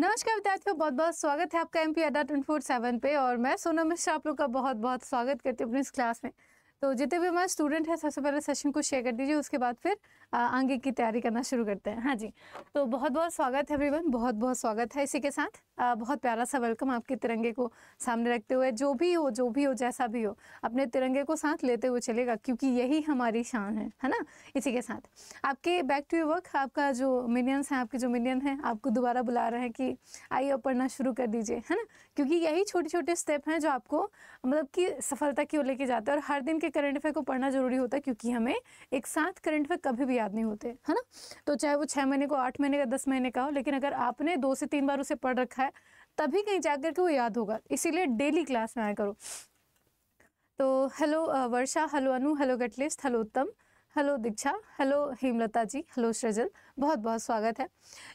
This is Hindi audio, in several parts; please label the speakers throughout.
Speaker 1: नमस्कार विद्यार्थियों बहुत बहुत स्वागत है आपका M P Adda twenty four seven पे और मैं सोना मिश्रा आप लोग का बहुत बहुत स्वागत करती हूँ अपनी इस क्लास में तो जितने भी हमारे स्टूडेंट हैं सबसे पहले सेशन को शेयर कर दीजिए उसके बाद फिर आगे की तैयारी करना शुरू करते हैं हाँ जी तो बहुत बहुत स्वागत है एवरीवन बहुत बहुत स्वागत है इसी के साथ बहुत प्यारा सा वेलकम आपके तिरंगे को सामने रखते हुए जो भी हो जो भी हो जैसा भी हो अपने तिरंगे को साथ लेते हुए चलेगा क्योंकि यही हमारी शान है है ना इसी के साथ आपके बैक टू वर्क आपका जो मिनियंस हैं आपके जो मिनियन हैं आपको दोबारा बुला रहे हैं कि आइए और पढ़ना शुरू कर दीजिए है ना क्योंकि यही छोटे छोटे स्टेप हैं जो आपको मतलब कि सफलता की ओर लेके जाते हैं और हर दिन के करंट अफेयर को पढ़ना जरूरी होता है क्योंकि हमें एक साथ करंट अफेयर कभी भी याद नहीं होते है ना तो चाहे वो छः महीने को आठ महीने का दस महीने का हो लेकिन अगर आपने दो से तीन बार उसे पढ़ रखा है तभी कहीं जा के वो याद होगा इसीलिए डेली क्लास में आया करो तो hello Varsha hello Anu hello गटलिस्ट hello Uttam hello Diksha hello Hemlata ji hello Srijal बहुत बहुत स्वागत है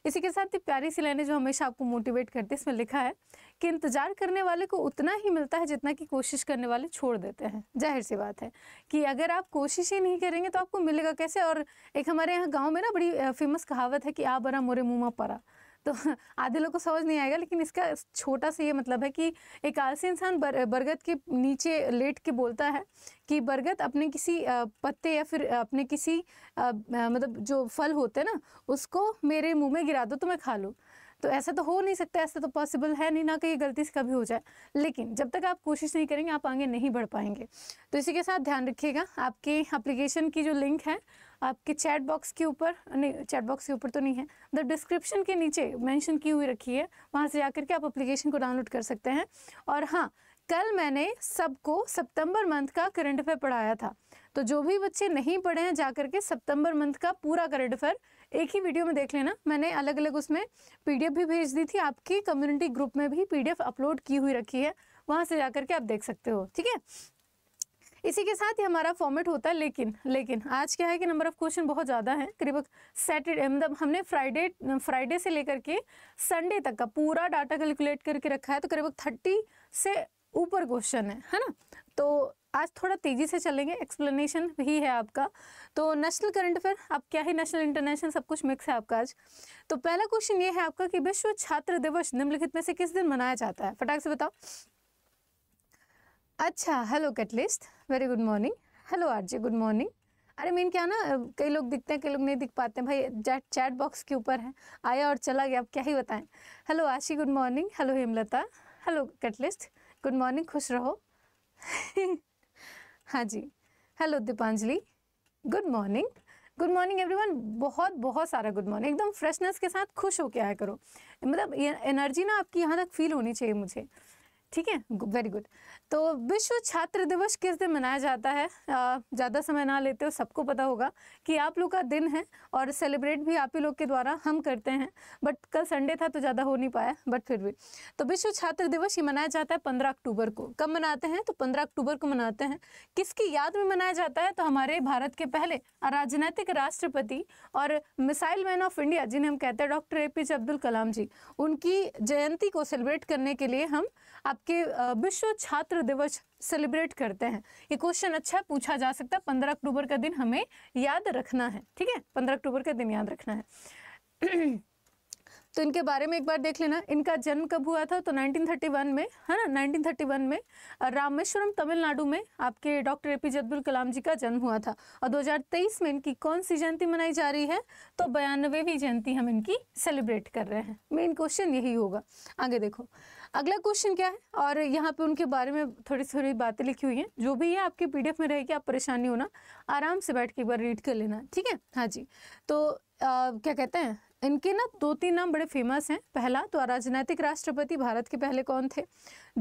Speaker 1: इसी के साथ ही प्यारी सी लाइनें जो हमेशा आपको मोटिवेट करती है इसमें लिखा है कि इंतज़ार करने वाले को उतना ही मिलता है जितना कि कोशिश करने वाले छोड़ देते हैं जाहिर सी बात है कि अगर आप कोशिश ही नहीं करेंगे तो आपको मिलेगा कैसे और एक हमारे यहाँ गाँव में ना बड़ी फेमस कहावत है कि आ बरा मोरे मुँह परा तो आधे लोग को समझ नहीं आएगा लेकिन इसका छोटा सा ये मतलब है कि एक आलसी इंसान बर, बरगद के नीचे लेट के बोलता है कि बरगद अपने किसी पत्ते या फिर अपने किसी मतलब जो फल होते हैं ना उसको मेरे मुंह में गिरा दो तो मैं खा लूँ तो ऐसा तो हो नहीं सकता ऐसा तो पॉसिबल है नहीं ना कि ये गलती से कभी हो जाए लेकिन जब तक आप कोशिश नहीं करेंगे आप आगे नहीं बढ़ पाएंगे तो इसी के साथ ध्यान रखिएगा आपकी अप्लीकेशन की जो लिंक है आपके चैट बॉक्स के ऊपर नहीं चैट बॉक्स के ऊपर तो नहीं है द डिस्क्रिप्शन के नीचे मेंशन की हुई रखी है वहाँ से जाकर के आप अप्लीकेशन को डाउनलोड कर सकते हैं और हाँ कल मैंने सबको सितंबर मंथ का करंट अफेयर पढ़ाया था तो जो भी बच्चे नहीं पढ़े हैं जा करके सितंबर मंथ का पूरा करंट अफेयर एक ही वीडियो में देख लेना मैंने अलग अलग उसमें पीडीएफ भी भेज दी थी आपकी कम्युनिटी ग्रुप में भी पीडीएफ अपलोड की हुई रखी है वहाँ से जा के आप देख सकते हो ठीक है इसी के साथ ही हमारा फॉर्मेट होता है लेकिन लेकिन आज क्या है कि नंबर ऑफ क्वेश्चन बहुत ज़्यादा है करीब सैटरडे मतलब हमने फ्राइडे फ्राइडे से लेकर के संडे तक का पूरा डाटा कैलकुलेट करके रखा है तो करीब थर्टी से ऊपर क्वेश्चन है है ना तो आज थोड़ा तेज़ी से चलेंगे एक्सप्लेनेशन भी है आपका तो नेशनल करंट अफेयर आप क्या है नेशनल इंटरनेशनल सब कुछ मिक्स है आपका आज तो पहला क्वेश्चन ये है आपका कि विश्व छात्र दिवस निम्नलिखित में से किस दिन मनाया जाता है फटाक से बताओ अच्छा hello catalyst very good morning hello RG good morning अरे मीन क्या ना कई लोग दिखते हैं कई लोग नहीं दिख पाते हैं भाई चैट चैट बॉक्स के ऊपर है आया और चला गया अब क्या ही बताएं hello Ashi good morning hello Hemlata hello catalyst good morning खुश रहो हाँ जी hello Deepanjali good morning good morning everyone बहुत बहुत सारा गुड मॉर्निंग एकदम फ्रेशनेस के साथ खुश होकर आया करो मतलब ये एनर्जी ना आपकी यहाँ तक फील होनी चाहिए मुझे ठीक है वेरी गुड तो विश्व छात्र दिवस किस दिन मनाया जाता है ज़्यादा समय ना लेते हो सबको पता होगा कि आप लोग का दिन है और सेलिब्रेट भी आप ही लोग के द्वारा हम करते हैं बट कल संडे था तो ज़्यादा हो नहीं पाया बट फिर भी तो विश्व छात्र दिवस ये मनाया जाता है पंद्रह अक्टूबर को कब मनाते हैं तो पंद्रह अक्टूबर को मनाते हैं किसकी याद में मनाया जाता है तो हमारे भारत के पहले राजनैतिक राष्ट्रपति और मिसाइल मैन ऑफ इंडिया जिन्हें हम कहते हैं doctor A P J Abdul Kalam ji उनकी जयंती को सेलिब्रेट करने के लिए हम आप आपके विश्व छात्र दिवस सेलिब्रेट करते हैं ये क्वेश्चन अच्छा पूछा जा सकता है पंद्रह अक्टूबर का दिन हमें याद रखना है ठीक है पंद्रह अक्टूबर का दिन याद रखना है तो इनके बारे में एक बार देख लेना इनका जन्म कब हुआ था तो 1931 में है ना 1931 में रामेश्वरम तमिलनाडु में आपके doctor A P J Abdul Kalam ji का जन्म हुआ था और 2023 में इनकी कौन सी जयंती मनाई जा रही है तो बयानवेवी जयंती हम इनकी सेलिब्रेट कर रहे हैं मेन क्वेश्चन यही होगा आगे देखो अगला क्वेश्चन क्या है और यहाँ पे उनके बारे में थोड़ी थोड़ी बातें लिखी हुई हैं जो भी है आपके पीडीएफ में रहेगी आप परेशान नहीं होना आराम से बैठ के एक बार रीड कर लेना ठीक है हाँ जी तो आ, क्या कहते हैं इनके ना दो तीन नाम बड़े फेमस हैं पहला तो राजनैतिक राष्ट्रपति भारत के पहले कौन थे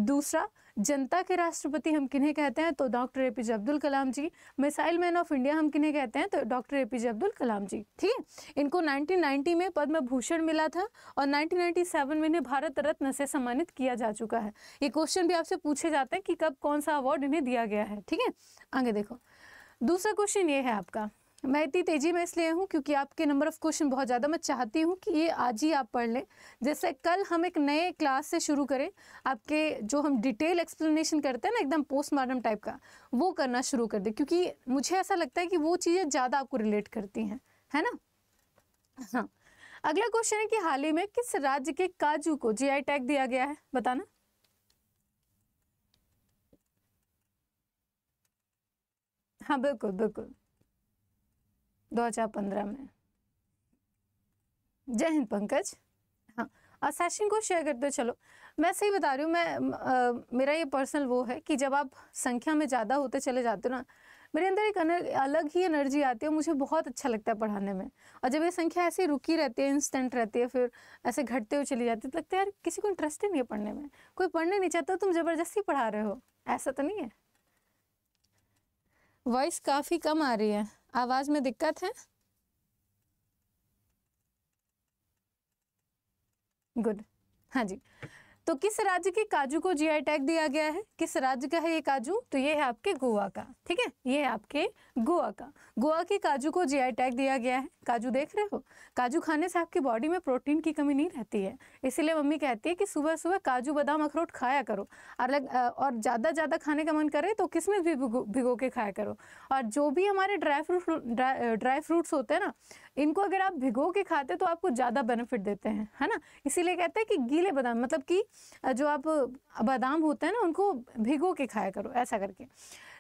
Speaker 1: दूसरा जनता के राष्ट्रपति हम किन्हें कहते हैं तो doctor A P J Abdul Kalam ji missile man of India हम किन्हें कहते हैं तो doctor A P J Abdul Kalam ji ठीक है इनको 1990 में पद्म भूषण मिला था और 1997 में इन्हें भारत रत्न से सम्मानित किया जा चुका है ये क्वेश्चन भी आपसे पूछे जाते हैं कि कब कौन सा अवार्ड इन्हें दिया गया है ठीक है आगे देखो दूसरा क्वेश्चन ये है आपका मैं इतनी तेज़ी में इसलिए हूँ क्योंकि आपके नंबर ऑफ़ क्वेश्चन बहुत ज़्यादा मैं चाहती हूँ कि ये आज ही आप पढ़ लें जैसे कल हम एक नए क्लास से शुरू करें आपके जो हम डिटेल एक्सप्लेनेशन करते हैं ना एकदम पोस्टमार्टम टाइप का वो करना शुरू कर दें क्योंकि मुझे ऐसा लगता है कि वो चीज़ें ज़्यादा आपको रिलेट करती हैं है ना हाँ अगला क्वेश्चन है कि हाल ही में किस राज्य के काजू को जी टैग दिया गया है बताना हाँ बिल्कुल बिल्कुल 2015 में जय हिंद पंकज हाँ सेशन को शेयर करते चलो मैं सही बता रही हूँ मैं आ, मेरा ये पर्सनल वो है कि जब आप संख्या में ज़्यादा होते चले जाते हो ना मेरे अंदर एक अलग ही एनर्जी आती है मुझे बहुत अच्छा लगता है पढ़ाने में और जब ये संख्या ऐसी रुकी रहती है इंस्टेंट रहती है फिर ऐसे घटते हुए चली जाती है तो लगता है यार किसी को इंटरेस्ट ही नहीं है पढ़ने में कोई पढ़ने नहीं चाहता तुम ज़बरदस्ती पढ़ा रहे हो ऐसा तो नहीं है वॉइस काफ़ी कम आ रही है आवाज में दिक्कत है गुड हाँ जी तो किस राज्य के काजू को जीआई टैग दिया गया है किस राज्य का है ये काजू तो ये है आपके गोवा का ठीक है ये है आपके गोवा का गोवा के काजू को जीआई टैग दिया गया है काजू देख रहे हो काजू खाने से आपकी बॉडी में प्रोटीन की कमी नहीं रहती है इसीलिए मम्मी कहती है कि सुबह सुबह काजू बादाम अखरोट खाया करो अलग और ज़्यादा ज़्यादा खाने का मन करे तो किसमें भी भिगो के खाया करो और जो भी हमारे ड्राई फ्रूट ड्राई फ्रूट्स होते हैं ना इनको अगर आप भिगो के खाते तो आपको ज़्यादा बेनिफिट देते हैं है ना इसीलिए कहते हैं कि गीले बादाम मतलब कि जो आप बादाम होते हैं ना उनको भिगो के खाया करो ऐसा करके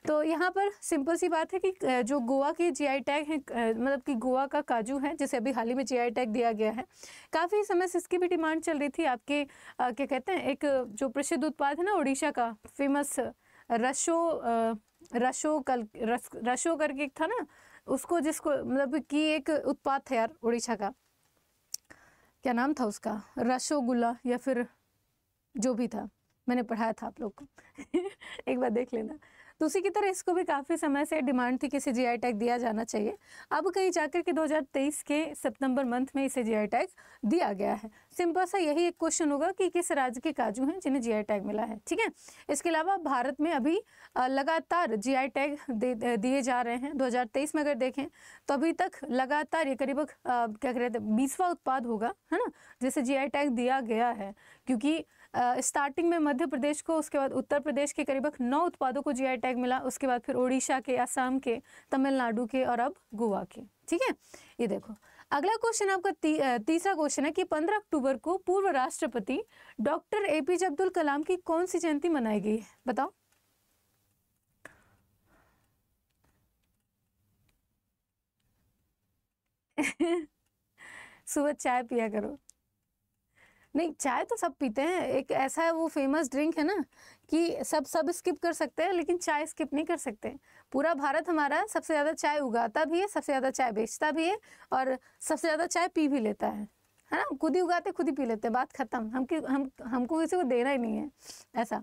Speaker 1: तो यहाँ पर सिंपल सी बात है कि जो गोवा के जीआई टैग है मतलब कि गोवा का काजू है जिसे अभी हाल ही में जीआई टैग दिया गया है काफ़ी समय से इसकी भी डिमांड चल रही थी आपके क्या कहते हैं एक जो प्रसिद्ध उत्पाद है ना उड़ीसा का फेमस रशो रशो कल रस रशो करके था ना उसको जिसको मतलब कि एक उत्पाद था यार उड़ीसा का क्या नाम था उसका रशोगुल्ला या फिर जो भी था मैंने पढ़ाया था आप लोग को एक बार देख लेना तो उसी की तरह इसको भी काफ़ी समय से डिमांड थी कि इसे जी टैग दिया जाना चाहिए अब कहीं जाकर के 2023 के सितंबर मंथ में इसे जी टैग दिया गया है सिंपल सा यही एक क्वेश्चन होगा कि किस राज्य के काजू हैं जिन्हें जी टैग मिला है ठीक है इसके अलावा भारत में अभी लगातार जी टैग दिए जा रहे हैं दो में अगर देखें तो अभी तक लगातार ये करीब क्या कह रहे थे बीसवा उत्पाद होगा है ना जिसे जी टैग दिया गया है क्योंकि स्टार्टिंग में मध्य प्रदेश को उसके बाद उत्तर प्रदेश के करीब नौ उत्पादों को जीआई टैग मिला उसके बाद फिर ओडिशा के असम के तमिलनाडु के और अब गोवा के ठीक है ये देखो अगला क्वेश्चन आपका ती, तीसरा क्वेश्चन है कि 15 अक्टूबर को पूर्व राष्ट्रपति डॉक्टर एपीजे अब्दुल कलाम की कौन सी जयंती मनाई गई है बताओ सुबह चाय पिया करो नहीं चाय तो सब पीते हैं एक ऐसा है वो फेमस ड्रिंक है ना कि सब सब स्किप कर सकते हैं लेकिन चाय स्किप नहीं कर सकते पूरा भारत हमारा सबसे ज़्यादा चाय उगाता भी है सबसे ज़्यादा चाय बेचता भी है और सबसे ज़्यादा चाय पी भी लेता है है ना खुद ही उगाते खुद ही पी लेते हैं बात ख़त्म हम हम हमको किसी को देना ही नहीं है ऐसा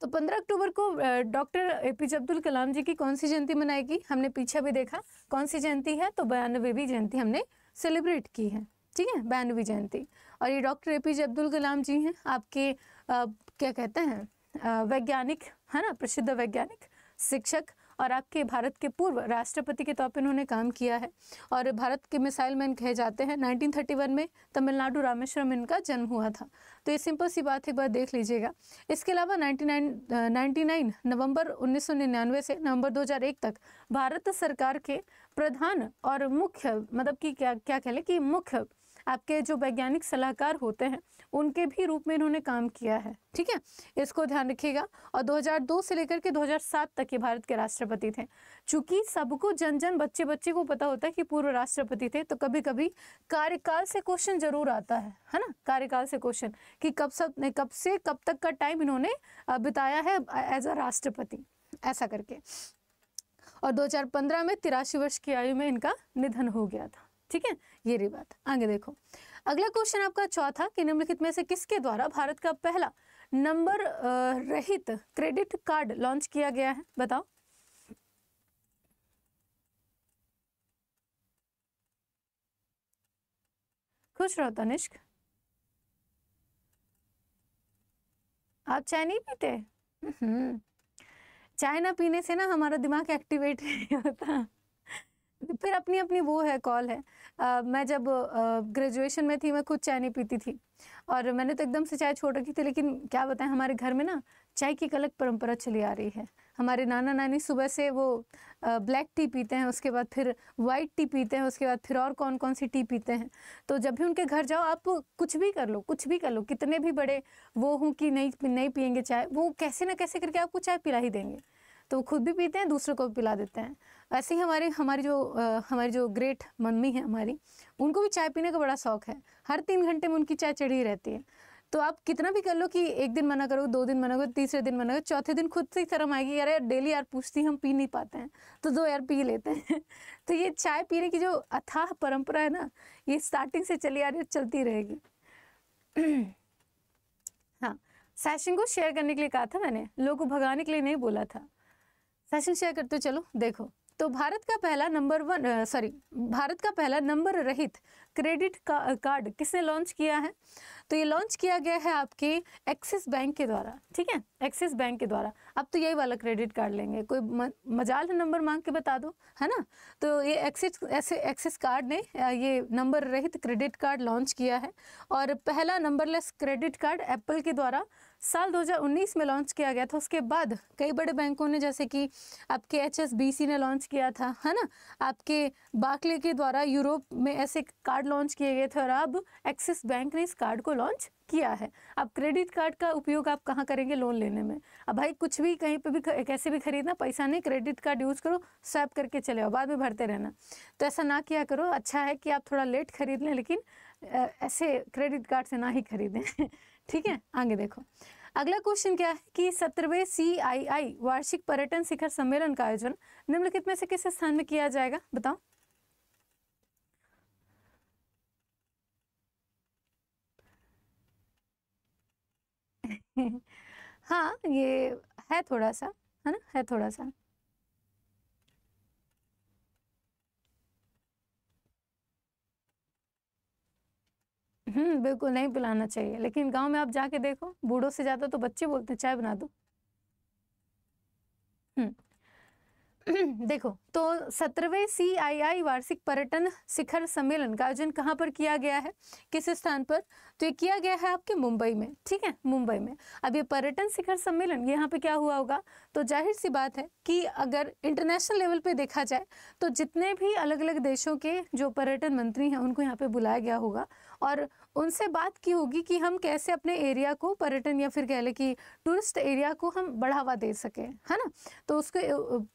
Speaker 1: तो 15 अक्टूबर को doctor A P J Abdul Kalam ji की कौन सी जयंती मनाएगी हमने पीछे भी देखा कौन सी जयंती है तो बयानबेवीं जयंती हमने सेलिब्रेट की है ठीक है बयानवी जयंती और ये doctor A P J Abdul Kalam ji हैं आपके आ, क्या कहते हैं वैज्ञानिक है ना प्रसिद्ध वैज्ञानिक शिक्षक और आपके भारत के पूर्व राष्ट्रपति के तौर पर इन्होंने काम किया है और भारत के मिसाइल मैन कहे जाते हैं 1931 में तमिलनाडु रामेश्वरम इनका जन्म हुआ था तो ये सिंपल सी बात एक बार देख लीजिएगा इसके अलावा 99 99 नवंबर 1999 से नवंबर 2001 तक भारत सरकार के प्रधान और मुख्य मतलब कि क्या क्या कह लें कि मुख्य आपके जो वैज्ञानिक सलाहकार होते हैं उनके भी रूप में इन्होंने काम किया है ठीक है इसको ध्यान रखिएगा और 2002 से लेकर के 2007 तक ये भारत के राष्ट्रपति थे चूंकि सबको जन जन बच्चे बच्चे को पता होता है कि पूर्व राष्ट्रपति थे तो कभी कभी कार्यकाल से क्वेश्चन जरूर आता है है ना कार्यकाल से क्वेश्चन कि कब सब कब से कब तक का टाइम इन्होंने बिताया है एज अ राष्ट्रपति ऐसा करके और 2015 में तिरासी वर्ष की आयु में इनका निधन हो गया था ठीक है ये रही बात आगे देखो अगला क्वेश्चन आपका चौथा कि निम्नलिखित में से किसके द्वारा भारत का पहला नंबर रहित क्रेडिट कार्ड लॉन्च किया गया है बताओ खुश रहो तनिष्क आप चाय नहीं पीते हम्म। चाय ना पीने से ना हमारा दिमाग एक्टिवेट नहीं होता फिर अपनी अपनी वो है कॉल है आ, मैं जब ग्रेजुएशन में थी मैं खुद चाय नहीं पीती थी और मैंने तो एकदम से चाय छोड़ रखी थी लेकिन क्या बताएं हमारे घर में ना चाय की एक अलग परंपरा चली आ रही है हमारे नाना नानी सुबह से वो ब्लैक टी पीते हैं उसके बाद फिर वाइट टी पीते हैं उसके बाद फिर और कौन कौन सी टी पीते हैं तो जब भी उनके घर जाओ आप कुछ भी कर लो कुछ भी कर लो कितने भी बड़े वो हों कि नहीं नहीं पियेंगे चाय वो कैसे ना कैसे करके आपको चाय पिला ही देंगे तो खुद भी पीते हैं दूसरों को भी पिला देते हैं ऐसे ही हमारे हमारी जो हमारी जो ग्रेट मम्मी है हमारी उनको भी चाय पीने का बड़ा शौक है हर तीन घंटे में उनकी चाय चढ़ी रहती है तो आप कितना भी कर लो कि एक दिन मना करो दो दिन मना करो तीसरे दिन मना करो चौथे दिन खुद से ही शर्म आएगी यार यार डेली यार पूछती हम पी नहीं पाते हैं तो दो यार पी लेते हैं तो ये चाय पीने की जो अथाह परंपरा है ना ये स्टार्टिंग से चली आ रही चलती रहेगी हाँ सैशन को शेयर करने के लिए कहा था मैंने लोगों को भगाने के लिए नहीं बोला था फैशन शेयर करते चलो देखो तो भारत का पहला नंबर वन सॉरी भारत का पहला नंबर रहित क्रेडिट का, कार्ड किसने लॉन्च किया है तो ये लॉन्च किया गया है आपके एक्सिस बैंक के द्वारा ठीक है एक्सिस बैंक के द्वारा अब तो यही वाला क्रेडिट कार्ड लेंगे कोई मजाल नंबर मांग के बता दो है ना तो ये एक्सिस ऐसे एक्सिस कार्ड ने ये नंबर रहित क्रेडिट कार्ड लॉन्च किया है और पहला नंबरलेस क्रेडिट कार्ड एप्पल के द्वारा साल 2019 में लॉन्च किया गया था उसके बाद कई बड़े बैंकों ने जैसे कि आपके एच ने लॉन्च किया था है ना आपके बाकले के द्वारा यूरोप में ऐसे कार्ड लॉन्च किए गए थे और अब एक्सिस बैंक ने इस कार्ड को लॉन्च किया है अब क्रेडिट कार्ड का उपयोग आप कहाँ करेंगे लोन लेने में अब भाई कुछ भी कहीं पे भी कैसे भी खरीदना पैसा नहीं क्रेडिट कार्ड यूज़ करो स्वैप करके चले आओ बाद में भरते रहना तो ऐसा ना किया करो अच्छा है कि आप थोड़ा लेट खरीद लें लेकिन ऐसे क्रेडिट कार्ड से ना ही खरीदें ठीक है आगे देखो अगला क्वेश्चन क्या है कि सत्रहवें सी आई आई वार्षिक पर्यटन शिखर सम्मेलन का आयोजन निम्नलिखित में से किस स्थान में किया जाएगा बताओ हाँ ये है थोड़ा सा है ना है थोड़ा सा हम्म बिल्कुल नहीं पिलाना चाहिए लेकिन गांव में आप जाके देखो बूढ़ों से ज़्यादा तो बच्चे बोलते हैं चाय बना दो देखो तो सत्रहवें आई वार्षिक पर्यटन शिखर सम्मेलन का आयोजन कहाँ पर किया गया है किस स्थान पर तो ये किया गया है आपके मुंबई में ठीक है मुंबई में अब ये पर्यटन शिखर सम्मेलन यहाँ पे क्या हुआ होगा तो जाहिर सी बात है कि अगर इंटरनेशनल लेवल पे देखा जाए तो जितने भी अलग अलग देशों के जो पर्यटन मंत्री हैं उनको यहाँ पे बुलाया गया होगा और उनसे बात की होगी कि हम कैसे अपने एरिया को पर्यटन या फिर कह लें कि टूरिस्ट एरिया को हम बढ़ावा दे सकें है ना तो उसके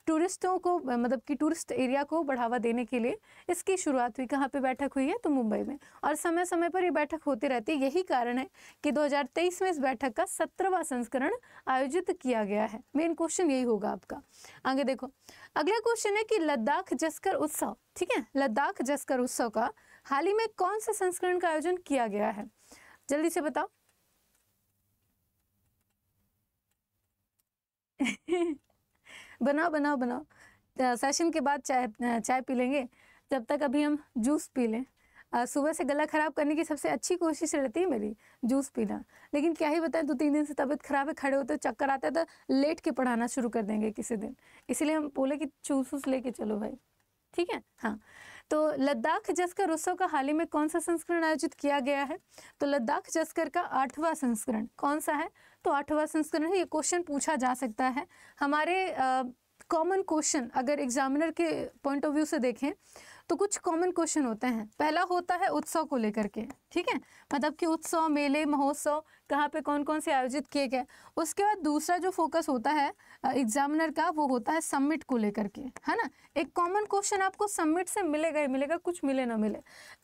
Speaker 1: टूरिस्टों को मतलब कि टूरिस्ट एरिया को बढ़ावा देने के लिए इसकी शुरुआत हुई कहाँ पर बैठक हुई है तो मुंबई में और समय समय पर ये बैठक होती रहती है यही कारण है कि दो में इस बैठक का सत्रहवा संस्करण आयोजित किया गया है मेन क्वेश्चन यही होगा आपका आगे देखो अगला क्वेश्चन है कि लद्दाख जस्कर उत्सव ठीक है लद्दाख जस्कर उत्सव का हाल ही में कौन से संस्करण का आयोजन किया गया है जल्दी से बताओ बनाओ बनाओ बनाओ सेशन के बाद चाय चाय पी लेंगे जब तक अभी हम जूस पी लें सुबह से गला ख़राब करने की सबसे अच्छी कोशिश रहती है मेरी जूस पीना लेकिन क्या ही बताएं दो तीन दिन से तबीयत ख़राब है खड़े होते चक्कर आता है तो लेट के पढ़ाना शुरू कर देंगे किसी दिन इसीलिए हम बोले कि चूस वूस लेके चलो भाई ठीक है हाँ तो लद्दाख जस्कर उत्सव का हाल ही में कौन सा संस्करण आयोजित किया गया है तो लद्दाख जस्कर का आठवां संस्करण कौन सा है तो आठवां संस्करण है ये क्वेश्चन पूछा जा सकता है हमारे कॉमन क्वेश्चन अगर एग्जामिनर के पॉइंट ऑफ व्यू से देखें तो कुछ कॉमन क्वेश्चन होते हैं पहला होता है उत्सव को लेकर के ठीक है मतलब कि उत्सव मेले महोत्सव कहाँ पे कौन कौन से आयोजित किए गए उसके बाद दूसरा जो फोकस होता है एग्जामिनर का वो होता है सबमिट को लेकर के है ना एक कॉमन क्वेश्चन आपको सबमिट से मिलेगा ही मिलेगा कुछ मिले ना मिले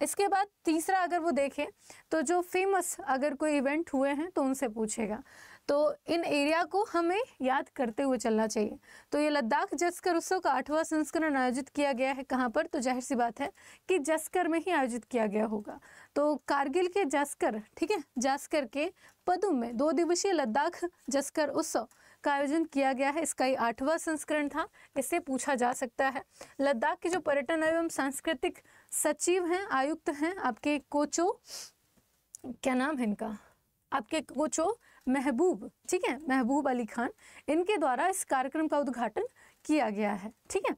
Speaker 1: इसके बाद तीसरा अगर वो देखें तो जो फेमस अगर कोई इवेंट हुए हैं तो उनसे पूछेगा तो इन एरिया को हमें याद करते हुए चलना चाहिए तो ये लद्दाख जस्कर उत्सव का आठवां संस्करण आयोजित किया गया है कहाँ पर तो जाहिर सी बात है कि जस्कर में ही आयोजित किया गया होगा तो कारगिल के जस्कर ठीक है जस्कर के पदों में दो दिवसीय लद्दाख जस्कर उत्सव का आयोजन किया गया है इसका ये आठवां संस्करण था इससे पूछा जा सकता है लद्दाख के जो पर्यटन एवं सांस्कृतिक सचिव हैं आयुक्त हैं आपके कोचो क्या नाम है इनका आपके कोचो महबूब ठीक है महबूब अली खान इनके द्वारा इस कार्यक्रम का उद्घाटन किया गया है ठीक है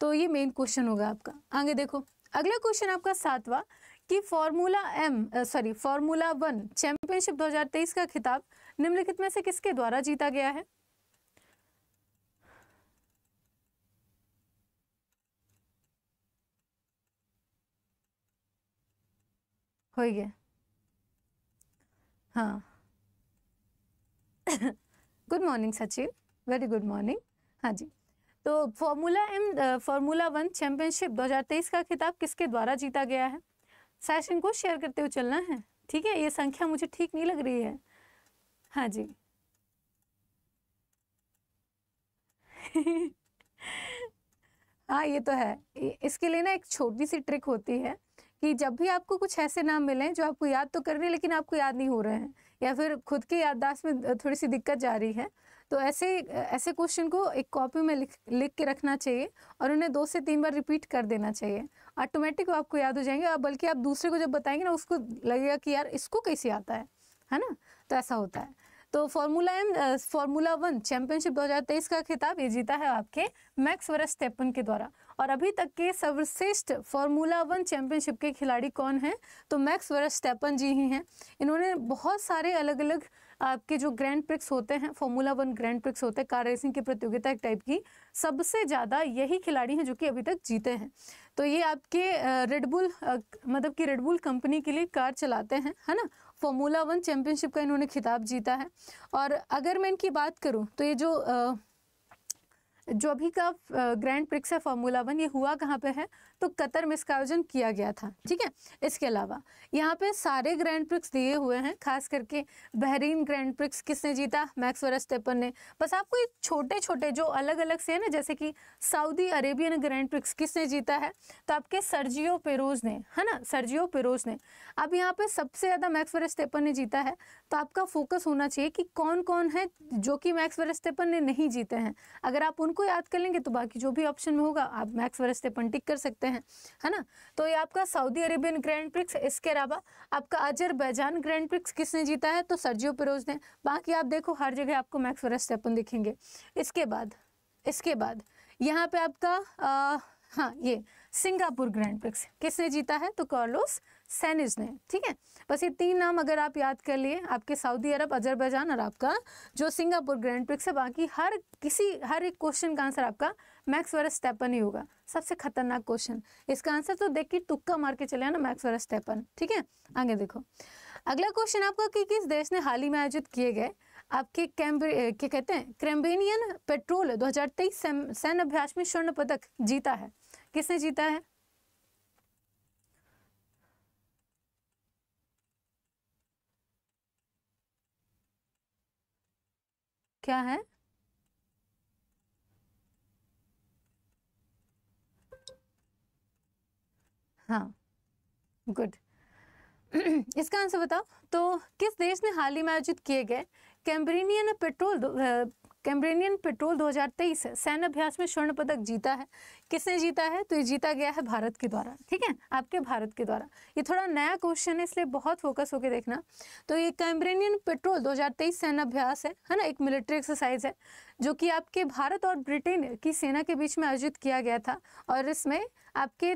Speaker 1: तो ये मेन क्वेश्चन होगा आपका आगे देखो अगला क्वेश्चन आपका सातवा कि formula M sorry formula one championship 2023 का खिताब निम्नलिखित में से किसके द्वारा जीता गया है हो गया हाँ good morning Sachin very good morning हाँ जी तो formula M formula one championship 2023 का खिताब किसके द्वारा जीता गया है सेशन को शेयर करते हुए चलना है ठीक है ये संख्या मुझे ठीक नहीं लग रही है हाँ जी हाँ ये तो है इसके लिए ना एक छोटी सी ट्रिक होती है कि जब भी आपको कुछ ऐसे नाम मिले जो आपको याद तो कर रहे हैं लेकिन आपको याद नहीं हो रहे हैं या फिर खुद की याददाश्त में थोड़ी सी दिक्कत जा रही है तो ऐसे ऐसे क्वेश्चन को एक कॉपी में लिख लिख के रखना चाहिए और उन्हें दो से तीन बार रिपीट कर देना चाहिए ऑटोमेटिक आपको याद हो जाएंगे और बल्कि आप दूसरे को जब बताएंगे ना उसको लगेगा कि यार इसको कैसे आता है है ना तो ऐसा होता है तो formula M formula one championship दो का खिताब ये जीता है आपके मैक्स वरस स्टेपन के द्वारा और अभी तक के सर्वश्रेष्ठ फार्मूला वन चैंपियनशिप के खिलाड़ी कौन हैं तो मैक्स स्टेपन जी ही हैं इन्होंने बहुत सारे अलग अलग आपके जो ग्रैंड प्रिक्स होते हैं फार्मूला वन ग्रैंड प्रिक्स होते हैं कार रेसिंग की प्रतियोगिता एक टाइप की सबसे ज़्यादा यही खिलाड़ी हैं जो कि अभी तक जीते हैं तो ये आपके रेडबुल मतलब कि रेडबुल कंपनी के लिए कार चलाते हैं है ना फार्मूला वन चैम्पियनशिप का इन्होंने खिताब जीता है और अगर मैं इनकी बात करूँ तो ये जो जो अभी का ग्रैंड प्रिक्स है फॉर्मूला वन ये हुआ कहाँ पे है तो कतर में इसका आयोजन किया गया था ठीक है इसके अलावा यहाँ पे सारे ग्रैंड प्रिक्स दिए हुए हैं खास करके बहरीन ग्रैंड प्रिक्स किसने जीता मैक्स वेपन ने बस आपको एक छोटे छोटे जो अलग अलग से है ना जैसे कि सऊदी अरेबियन ग्रैंड प्रिक्स किसने जीता है तो आपके सर्जियो पेरोज ने है ना सर्जियो पेरोज ने अब यहाँ पे सबसे ज़्यादा मैक्स वेपन ने जीता है तो आपका फोकस होना चाहिए कि कौन कौन है जो कि मैक्स वेपन ने नहीं जीते हैं अगर आप उनको याद कर लेंगे तो बाकी जो भी ऑप्शन में होगा आप मैक्स वेपन टिक कर सकते हैं सकते हैं है ना तो ये आपका सऊदी अरेबियन ग्रैंड प्रिक्स इसके अलावा आपका अजर बैजान ग्रैंड प्रिक्स किसने जीता है तो सर्जियो पिरोज ने बाकी आप देखो हर जगह आपको मैक्स वर्स्टेपन दिखेंगे इसके बाद इसके बाद यहाँ पे आपका आ, हाँ ये सिंगापुर ग्रैंड प्रिक्स किसने जीता है तो कार्लोस सैनिज ने ठीक है बस ये तीन नाम अगर आप याद कर लिए आपके सऊदी अरब अजरबैजान और आपका जो सिंगापुर ग्रैंड प्रिक्स है बाकी हर किसी हर एक क्वेश्चन का आंसर आपका मैक्स वाला स्टेपन ही होगा सबसे खतरनाक क्वेश्चन इसका आंसर तो देख के तुक्का मार के चले ना मैक्स वाला स्टेपन ठीक है आगे देखो अगला क्वेश्चन आपका कि किस देश ने हाल ही में आयोजित किए गए आपके कैम्बे क्या कहते हैं क्रेम्बेनियन पेट्रोल 2023 सैन्य अभ्यास में स्वर्ण पदक जीता है किसने जीता है क्या है हाँ गुड इसका आंसर बताओ तो किस देश ने हाल ही में आयोजित किए गए कैम्ब्रेनियन पेट्रोल कैम्ब्रेनियन पेट्रोल 2023 है सैन्य अभ्यास में स्वर्ण पदक जीता है किसने जीता है तो ये जीता गया है भारत के द्वारा ठीक है आपके भारत के द्वारा ये थोड़ा नया क्वेश्चन है इसलिए बहुत फोकस होकर देखना तो ये कैम्ब्रेनियन पेट्रोल 2023 सैन्य अभ्यास है है ना एक मिलिट्री एक्सरसाइज है जो कि आपके भारत और ब्रिटेन की सेना के बीच में आयोजित किया गया था और इसमें आपके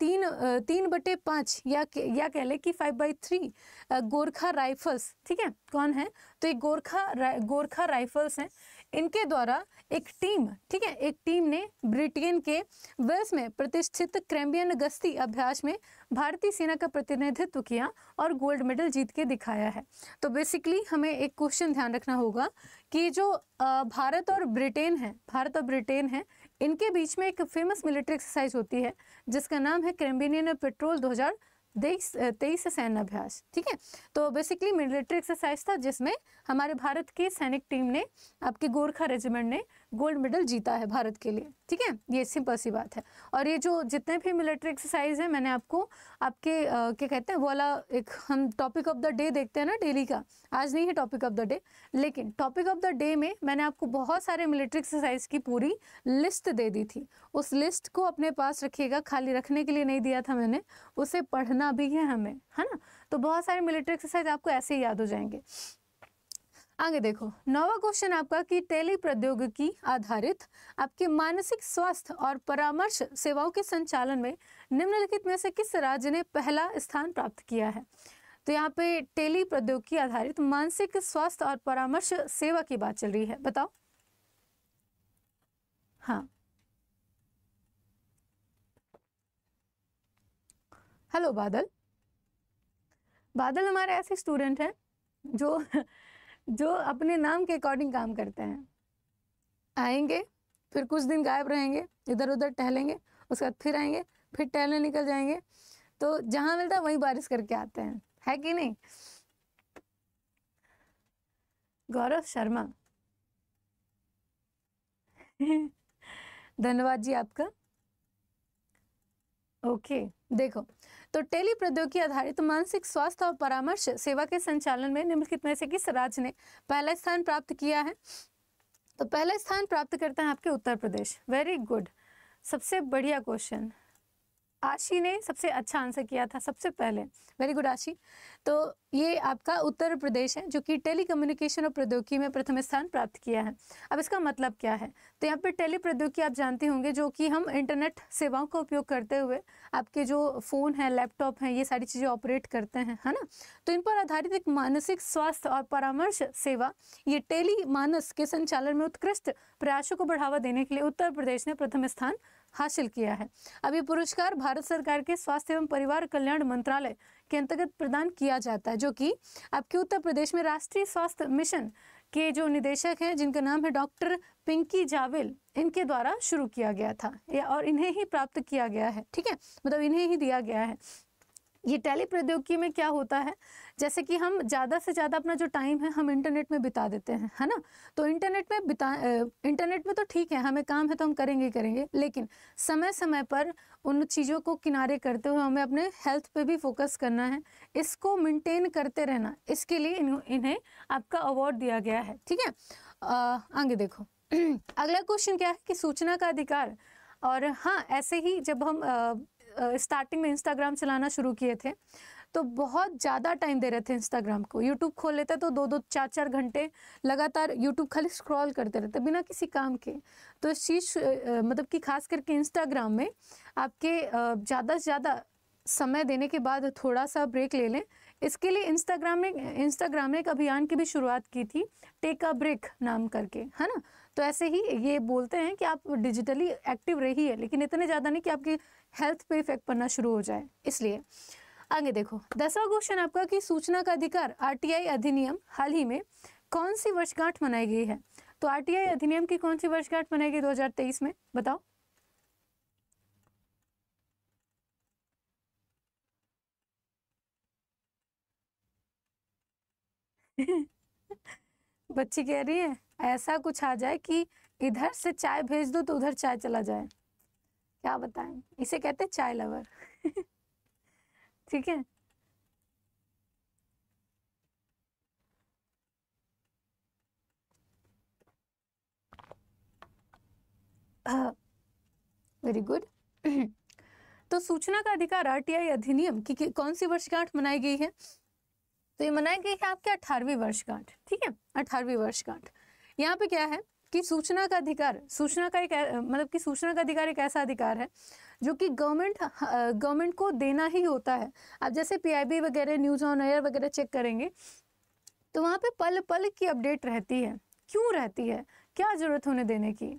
Speaker 1: तीन तीन बटे पाँच या या कह लें कि five by three Gorkha rifles ठीक है कौन है तो ये गोरखा रा, गोरखा राइफल्स हैं इनके द्वारा एक टीम ठीक है एक टीम ने ब्रिटेन के वेल्स में प्रतिष्ठित क्रेम्बियन गस्ती अभ्यास में भारतीय सेना का प्रतिनिधित्व किया और गोल्ड मेडल जीत के दिखाया है तो बेसिकली हमें एक क्वेश्चन ध्यान रखना होगा कि जो भारत और ब्रिटेन है भारत और ब्रिटेन है इनके बीच में एक फेमस मिलिट्री एक्सरसाइज होती है जिसका नाम है क्रेम्बिनियन पेट्रोल दो तेईस तेईस सैन्य अभ्यास ठीक है तो बेसिकली मिलिट्री एक्सरसाइज था जिसमें हमारे भारत की सैनिक टीम ने आपके गोरखा रेजिमेंट ने गोल्ड मेडल जीता है भारत के लिए ठीक है ये सिंपल सी बात है और ये जो जितने भी मिलिट्री एक्सरसाइज है मैंने आपको आपके क्या कहते हैं वाला एक हम टॉपिक ऑफ द डे देखते हैं ना डेली का आज नहीं है टॉपिक ऑफ द डे लेकिन टॉपिक ऑफ द डे में मैंने आपको बहुत सारे मिलिट्री एक्सरसाइज की पूरी लिस्ट दे दी थी उस लिस्ट को अपने पास रखिएगा खाली रखने के लिए नहीं दिया था मैंने उसे पढ़ना भी है हमें है ना तो बहुत सारे मिलिट्री एक्सरसाइज आपको ऐसे ही याद हो जाएंगे आगे देखो नौवा क्वेश्चन आपका कि टेली प्रौद्योगिकी आधारित आपके मानसिक स्वास्थ्य और परामर्श सेवाओं के संचालन में निम्नलिखित में से किस राज्य ने पहला स्थान प्राप्त किया है तो यहाँ पे टेली प्रौद्योगिकी आधारित मानसिक स्वास्थ्य और परामर्श सेवा की बात चल रही है बताओ हाँ हेलो बादल बादल हमारे ऐसे स्टूडेंट हैं जो जो अपने नाम के अकॉर्डिंग काम करते हैं आएंगे फिर कुछ दिन गायब रहेंगे इधर उधर टहलेंगे उसके बाद फिर आएंगे फिर टहलने निकल जाएंगे तो जहाँ मिलता है वहीं बारिश करके आते हैं है कि नहीं गौरव शर्मा धन्यवाद जी आपका ओके देखो तो टेली प्रौद्योगिकी आधारित मानसिक स्वास्थ्य और परामर्श सेवा के संचालन में निम्नलिखित में से किस राज्य ने पहला स्थान प्राप्त किया है तो पहला स्थान प्राप्त करते हैं आपके उत्तर प्रदेश वेरी गुड सबसे बढ़िया क्वेश्चन आशी ने सबसे अच्छा आंसर किया था सबसे पहले वेरी गुड आशी तो ये आपका उत्तर प्रदेश है जो कि टेली कम्युनिकेशन और प्रौद्योगिकी में प्रथम स्थान प्राप्त किया है अब इसका मतलब क्या है तो यहाँ पर टेली प्रौद्योगिकी आप जानते होंगे जो कि हम इंटरनेट सेवाओं का उपयोग करते हुए आपके जो फ़ोन हैं लैपटॉप हैं ये सारी चीज़ें ऑपरेट करते हैं है ना तो इन पर आधारित एक मानसिक स्वास्थ्य और परामर्श सेवा ये टेली मानस के संचालन में उत्कृष्ट प्रयासों को बढ़ावा देने के लिए उत्तर प्रदेश ने प्रथम स्थान हासिल किया है अब ये पुरस्कार भारत सरकार के स्वास्थ्य एवं परिवार कल्याण मंत्रालय के अंतर्गत प्रदान किया जाता है जो कि आपके उत्तर प्रदेश में राष्ट्रीय स्वास्थ्य मिशन के जो निदेशक हैं जिनका नाम है डॉक्टर पिंकी जावेल इनके द्वारा शुरू किया गया था और इन्हें ही प्राप्त किया गया है ठीक है मतलब इन्हें ही दिया गया है ये टेली प्रौद्योगिकी में क्या होता है जैसे कि हम ज़्यादा से ज़्यादा अपना जो टाइम है हम इंटरनेट में बिता देते हैं है ना तो इंटरनेट में बिता इंटरनेट में तो ठीक है हमें काम है तो हम करेंगे करेंगे लेकिन समय समय पर उन चीज़ों को किनारे करते हुए हमें अपने हेल्थ पे भी फोकस करना है इसको मेंटेन करते रहना इसके लिए इन, इन्हें आपका अवार्ड दिया गया है ठीक है आगे देखो अगला क्वेश्चन क्या है कि सूचना का अधिकार और हाँ ऐसे ही जब हम स्टार्टिंग में इंस्टाग्राम चलाना शुरू किए थे तो बहुत ज़्यादा टाइम दे रहे थे इंस्टाग्राम को यूट्यूब खोल लेते तो दो दो चार चार घंटे लगातार यूट्यूब खाली स्क्रॉल करते रहते बिना किसी काम के तो इस चीज़ मतलब कि खास करके इंस्टाग्राम में आपके ज़्यादा से ज़्यादा समय देने के बाद थोड़ा सा ब्रेक ले लें इसके लिए इंस्टाग्राम में इंस्टाग्राम में एक अभियान की भी शुरुआत की थी टेक अ ब्रेक नाम करके है ना तो ऐसे ही ये बोलते हैं कि आप डिजिटली एक्टिव रही है लेकिन इतने ज़्यादा नहीं कि आपकी हेल्थ पे इफेक्ट पड़ना शुरू हो जाए इसलिए आगे देखो दसवा क्वेश्चन आपका कि सूचना का अधिकार आरटीआई अधिनियम हाल ही में कौन सी वर्षगांठ मनाई गई है तो आरटीआई अधिनियम की कौन सी वर्षगांठ मनाई गई दो में बताओ बच्ची कह रही है ऐसा कुछ आ जाए कि इधर से चाय भेज दो तो उधर चाय चला जाए क्या बताएं इसे कहते हैं चाय लवर ठीक है वेरी गुड तो सूचना का अधिकार आरटीआई अधिनियम की, की कौन सी वर्षगांठ मनाई गई है तो ये मनाई गई है आपके अठारहवीं वर्षगांठ ठीक है अठारहवीं वर्षगांठ यहाँ पे क्या है कि सूचना का अधिकार सूचना का एक मतलब कि सूचना का अधिकार एक ऐसा अधिकार है जो कि गवर्नमेंट हाँ, गवर्नमेंट को देना ही होता है आप जैसे पीआईबी वगैरह न्यूज़ ऑन एयर वगैरह चेक करेंगे तो वहाँ पे पल पल की अपडेट रहती है क्यों रहती है क्या ज़रूरत होने देने की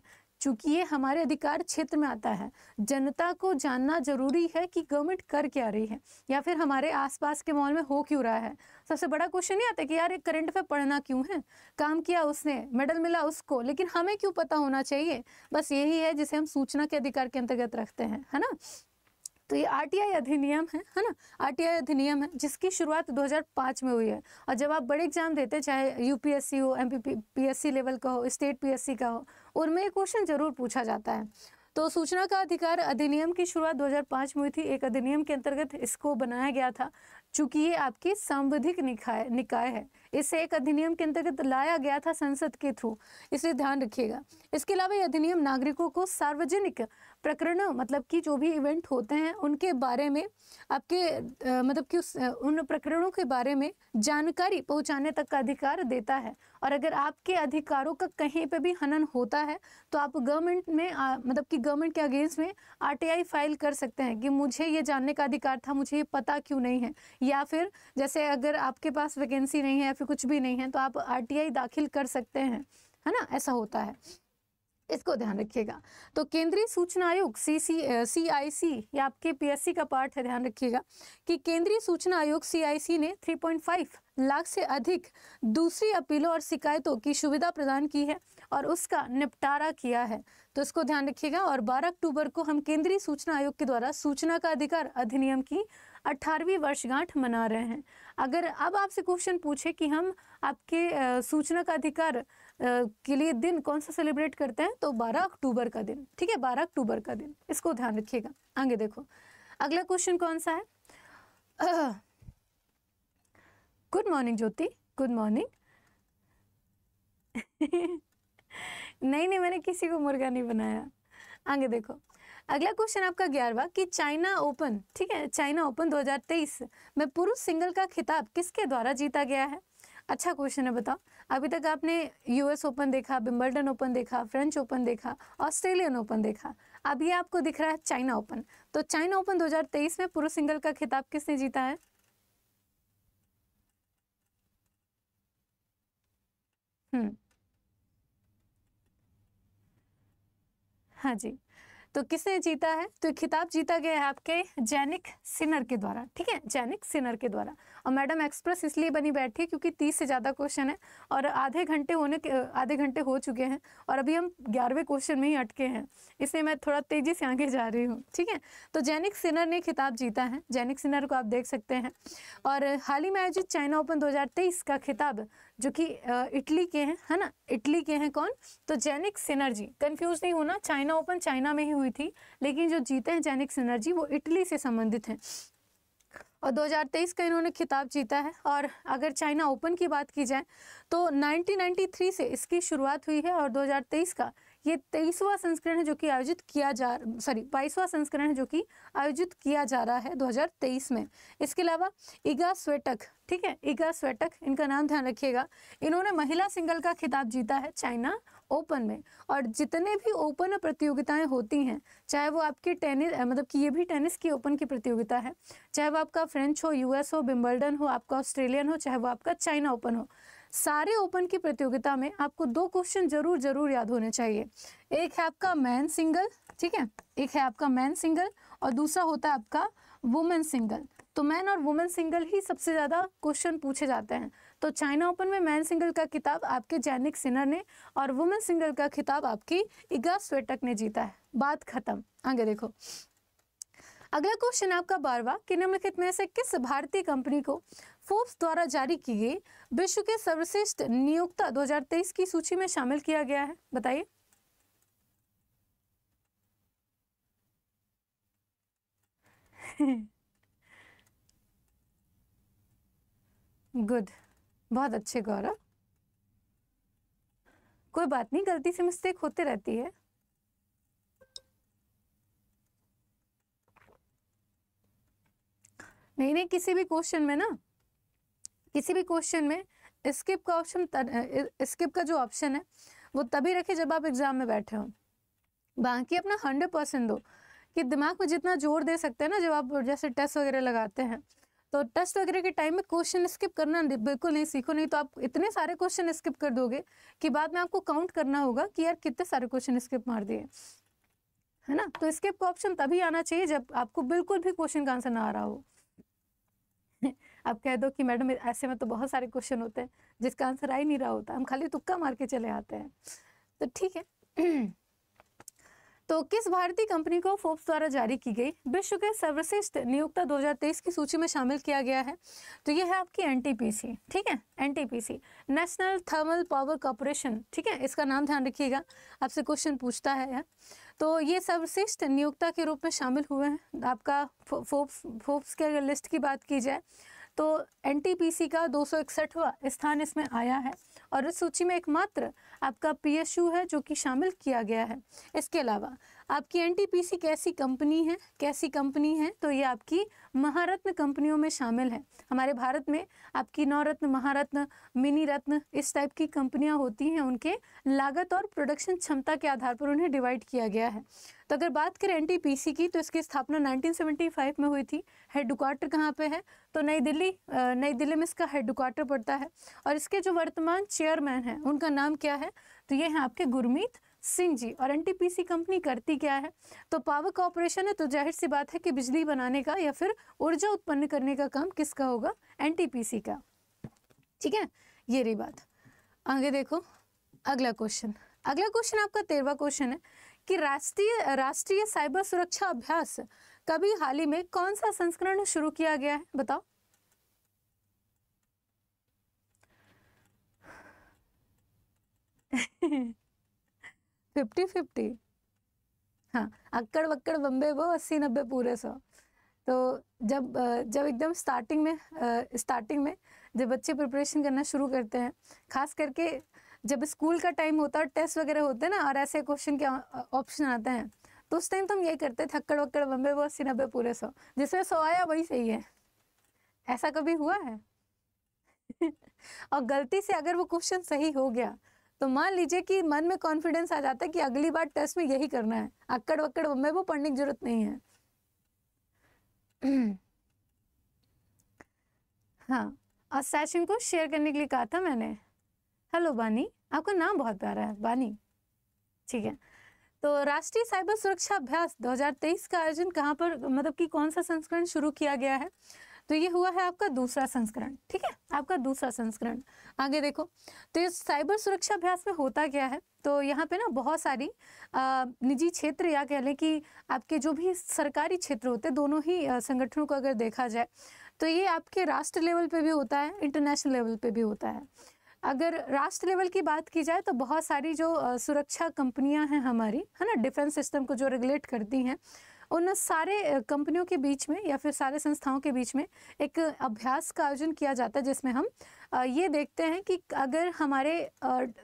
Speaker 1: चूंकि ये हमारे अधिकार क्षेत्र में आता है जनता को जानना जरूरी है कि गवर्नमेंट कर क्या रही है या फिर हमारे आसपास के मॉल में हो क्यों रहा है सबसे बड़ा क्वेश्चन ये आता है कि यार एक करंट पे पढ़ना क्यों है काम किया उसने मेडल मिला उसको लेकिन हमें क्यों पता होना चाहिए बस यही है जिसे हम सूचना के अधिकार के अंतर्गत रखते हैं है ना तो ये आरटीआई अधिनियम है है ना आरटीआई अधिनियम है जिसकी शुरुआत 2005 में हुई है और जब आप बड़े एग्जाम देते हैं चाहे यूपीएससी हो एम पीएससी लेवल का हो स्टेट पीएससी का हो उनमें ये क्वेश्चन जरूर पूछा जाता है तो सूचना का अधिकार अधिनियम की शुरुआत 2005 में हुई थी एक अधिनियम के अंतर्गत इसको बनाया गया था चूंकि ये आपकी संविधिक निकाय निकाय है इसे एक अधिनियम के अंतर्गत लाया गया था संसद के थ्रू इसलिए ध्यान रखिएगा इसके अलावा ये अधिनियम नागरिकों को सार्वजनिक प्रकरण मतलब कि जो भी इवेंट होते हैं उनके बारे में आपके मतलब कि उस उन प्रकरणों के बारे में जानकारी पहुंचाने तक का अधिकार देता है और अगर आपके अधिकारों का कहीं पर भी हनन होता है तो आप गवर्नमेंट में आ, मतलब कि गवर्नमेंट के अगेंस्ट में आर फाइल कर सकते हैं कि मुझे ये जानने का अधिकार था मुझे ये पता क्यों नहीं है या फिर जैसे अगर आपके पास वैकेंसी नहीं है फिर कुछ भी नहीं है तो आप आर दाखिल कर सकते हैं है ना ऐसा होता है इसको ध्यान रखिएगा तो केंद्रीय सूचना आयोग सी सी सी आई सी या आपके पीएससी का पार्ट है ध्यान रखिएगा कि केंद्रीय सूचना आयोग सी आई सी ने 3.5 लाख से अधिक दूसरी अपीलों और शिकायतों की सुविधा प्रदान की है और उसका निपटारा किया है तो इसको ध्यान रखिएगा और 12 अक्टूबर को हम केंद्रीय सूचना आयोग के द्वारा सूचना का अधिकार अधिनियम की अठारहवीं वर्षगांठ मना रहे हैं अगर अब आपसे क्वेश्चन पूछे कि हम आपके सूचना का अधिकार के लिए दिन कौन सा सेलिब्रेट करते हैं तो 12 अक्टूबर का दिन ठीक है 12 अक्टूबर का दिन इसको ध्यान रखिएगा आगे देखो अगला क्वेश्चन कौन सा है good morning Jyoti good morning नहीं नहीं मैंने किसी को मुर्गा नहीं बनाया आगे देखो अगला क्वेश्चन आपका ग्यारहवा कि चाइना ओपन ठीक है चाइना ओपन 2023 में पुरुष सिंगल का खिताब किसके द्वारा जीता गया है अच्छा क्वेश्चन है बताओ अभी तक आपने यूएस ओपन देखा बिम्बल्टन ओपन देखा फ्रेंच ओपन देखा ऑस्ट्रेलियन ओपन देखा अब ये आपको दिख रहा है चाइना ओपन तो चाइना ओपन 2023 में पुरुष सिंगल का खिताब किसने जीता है हम्म हाँ जी तो किसने जीता है तो खिताब जीता गया है आपके जैनिक सिनर के द्वारा ठीक है जैनिक सिनर के द्वारा और मैडम एक्सप्रेस इसलिए बनी बैठी है क्योंकि तीस से ज़्यादा क्वेश्चन है और आधे घंटे होने के आधे घंटे हो चुके हैं और अभी हम ग्यारहवें क्वेश्चन में ही अटके हैं इसलिए मैं थोड़ा तेज़ी से आगे जा रही हूँ ठीक है तो जैनिक सिनर ने खिताब जीता है जैनिक सिनर को आप देख सकते हैं और हाल ही में आयोजित चाइना ओपन दो का खिताब जो कि इटली के हैं है ना इटली के हैं कौन तो जैनिक सिनर्जी कंफ्यूज नहीं होना चाइना ओपन चाइना में ही हुई थी लेकिन जो जीते हैं जैनिक सिनर्जी वो इटली से संबंधित हैं और 2023 का इन्होंने खिताब जीता है और अगर चाइना ओपन की बात की जाए तो 1993 से इसकी शुरुआत हुई है और 2023 का ये तेईसवा संस्करण है जो कि आयोजित किया जा सॉरी बाईसवा संस्करण है जो कि आयोजित किया जा रहा है 2023 में इसके अलावा इगा स्वेटक ठीक है इगा स्वेटक इनका नाम ध्यान रखिएगा इन्होंने महिला सिंगल का खिताब जीता है चाइना ओपन में और जितने भी ओपन प्रतियोगिताएं होती हैं चाहे वो आपकी टेनिस मतलब कि ये भी टेनिस की ओपन की प्रतियोगिता है चाहे वो आपका फ्रेंच हो यूएस हो बिम्बल्डन हो आपका ऑस्ट्रेलियन हो चाहे वो आपका चाइना ओपन हो सारे ओपन की प्रतियोगिता में आपको दो क्वेश्चन जरूर जरूर याद होने चाहिए एक है आपका मैन सिंगल ठीक है एक है आपका मैन सिंगल और दूसरा होता है आपका वुमेन सिंगल तो मैन और वुमेन सिंगल ही सबसे ज़्यादा क्वेश्चन पूछे जाते हैं तो चाइना ओपन में मैन सिंगल का किताब आपके जैनिक सिनर ने और वुमेन सिंगल का खिताब आपकी इगा स्वेटक ने जीता है बात खत्म आगे देखो अगला क्वेश्चन आपका बारवा कि निम्नलिखित में से किस भारतीय कंपनी को फोर्ब्स द्वारा जारी की गई विश्व के सर्वश्रेष्ठ नियोक्ता 2023 की सूची में शामिल किया गया है बताइए गुड बहुत अच्छे गौरव कोई बात नहीं गलती से मिस्टेक होते रहती है नहीं नहीं किसी भी क्वेश्चन में ना किसी भी क्वेश्चन में स्किप का ऑप्शन स्किप का जो ऑप्शन है वो तभी रखें जब आप एग्ज़ाम में बैठे हो बाकी अपना हंड्रेड परसेंट दो कि दिमाग में जितना जोर दे सकते हैं ना जब आप जैसे टेस्ट वगैरह लगाते हैं तो टेस्ट वगैरह के टाइम में क्वेश्चन स्किप करना बिल्कुल नहीं सीखो नहीं तो आप इतने सारे क्वेश्चन स्किप कर दोगे कि बाद में आपको काउंट करना होगा कि यार कितने सारे क्वेश्चन स्किप मार दिए है ना तो स्किप का ऑप्शन तभी आना चाहिए जब आपको बिल्कुल भी क्वेश्चन का आंसर ना आ रहा हो आप कह दो कि मैडम ऐसे में तो बहुत सारे क्वेश्चन होते हैं जिसका आंसर आ ही नहीं रहा होता हम खाली तुक्का मार के चले आते हैं तो ठीक है तो किस भारतीय कंपनी को फोर्ब्स द्वारा जारी की गई विश्व के सर्वश्रेष्ठ नियोक्ता 2023 की सूची में शामिल किया गया है तो यह है आपकी एनटीपीसी ठीक है NTPC national thermal power corporation ठीक है इसका नाम ध्यान रखिएगा आपसे क्वेश्चन पूछता है तो ये सर्वश्रेष्ठ नियोक्ता के रूप में शामिल हुए हैं आपका फोर्ब्स फोर्ब्स के अगर लिस्ट की बात की जाए तो एन का दो स्थान इसमें आया है और इस सूची में एकमात्र आपका पी है जो कि शामिल किया गया है इसके अलावा आपकी सी कैसी कंपनी है कैसी कंपनी है तो ये आपकी महारत्न कंपनियों में शामिल है हमारे भारत में आपकी नवरत्न महारत्न मिनी रत्न इस टाइप की कंपनियां होती हैं उनके लागत और प्रोडक्शन क्षमता के आधार पर उन्हें डिवाइड किया गया है तो अगर बात करें सी की तो इसकी स्थापना 1975 में हुई थी हेडक्वार्टर कहाँ पे है तो नई दिल्ली नई दिल्ली में इसका हेडक्वार्टर पड़ता है और इसके जो वर्तमान चेयरमैन हैं उनका नाम क्या है तो ये हैं आपके गुरमीत सिंह जी और एनटीपीसी कंपनी करती क्या है तो पावर कॉरपोरेशन है तो जाहिर सी बात है कि बिजली बनाने का या फिर ऊर्जा उत्पन्न करने का काम किसका होगा एनटीपीसी का ठीक है ये रही बात आगे देखो अगला क्वेश्चन अगला क्वेश्चन आपका तेरवा क्वेश्चन है कि राष्ट्रीय राष्ट्रीय साइबर सुरक्षा अभ्यास कभी हाल ही में कौन सा संस्करण शुरू किया गया है बताओ फिफ्टी फिफ्टी हाँ अक्कड़ वक्कड़ बम्बे वो अस्सी नब्बे पूरे सौ तो जब जब एकदम स्टार्टिंग में स्टार्टिंग में जब बच्चे प्रिपरेशन करना शुरू करते हैं खास करके जब स्कूल का टाइम होता है टेस्ट वगैरह होते हैं ना और ऐसे क्वेश्चन के ऑप्शन आते हैं तो उस टाइम तो हम यही करते थे अक्कड़ वक्कड़ बम्बे वो अस्सी नब्बे पूरे सौ जिसमें सौ आया वही सही है ऐसा कभी हुआ है और गलती से अगर वो क्वेश्चन सही हो गया तो मान लीजिए कि मन में कॉन्फिडेंस आ जाता है कि अगली बार टेस्ट में यही करना है अक्कड़ वक्कड़ में वो पढ़ने की जरूरत नहीं है हाँ और सेशन को शेयर करने के लिए कहा था मैंने हेलो बानी आपका नाम बहुत प्यारा है बानी ठीक है तो राष्ट्रीय साइबर सुरक्षा अभ्यास 2023 का आयोजन कहाँ पर मतलब कि कौन सा संस्करण शुरू किया गया है तो ये हुआ है आपका दूसरा संस्करण ठीक है आपका दूसरा संस्करण आगे देखो तो ये साइबर सुरक्षा अभ्यास में होता क्या है तो यहाँ पे ना बहुत सारी निजी क्षेत्र या कह लें कि आपके जो भी सरकारी क्षेत्र होते हैं दोनों ही संगठनों को अगर देखा जाए तो ये आपके राष्ट्र लेवल पे भी होता है इंटरनेशनल लेवल पे भी होता है अगर राष्ट्र लेवल की बात की जाए तो बहुत सारी जो सुरक्षा कंपनियां हैं हमारी है ना डिफेंस सिस्टम को जो रेगुलेट करती हैं उन सारे कंपनियों के बीच में या फिर सारे संस्थाओं के बीच में एक अभ्यास का आयोजन किया जाता है जिसमें हम ये देखते हैं कि अगर हमारे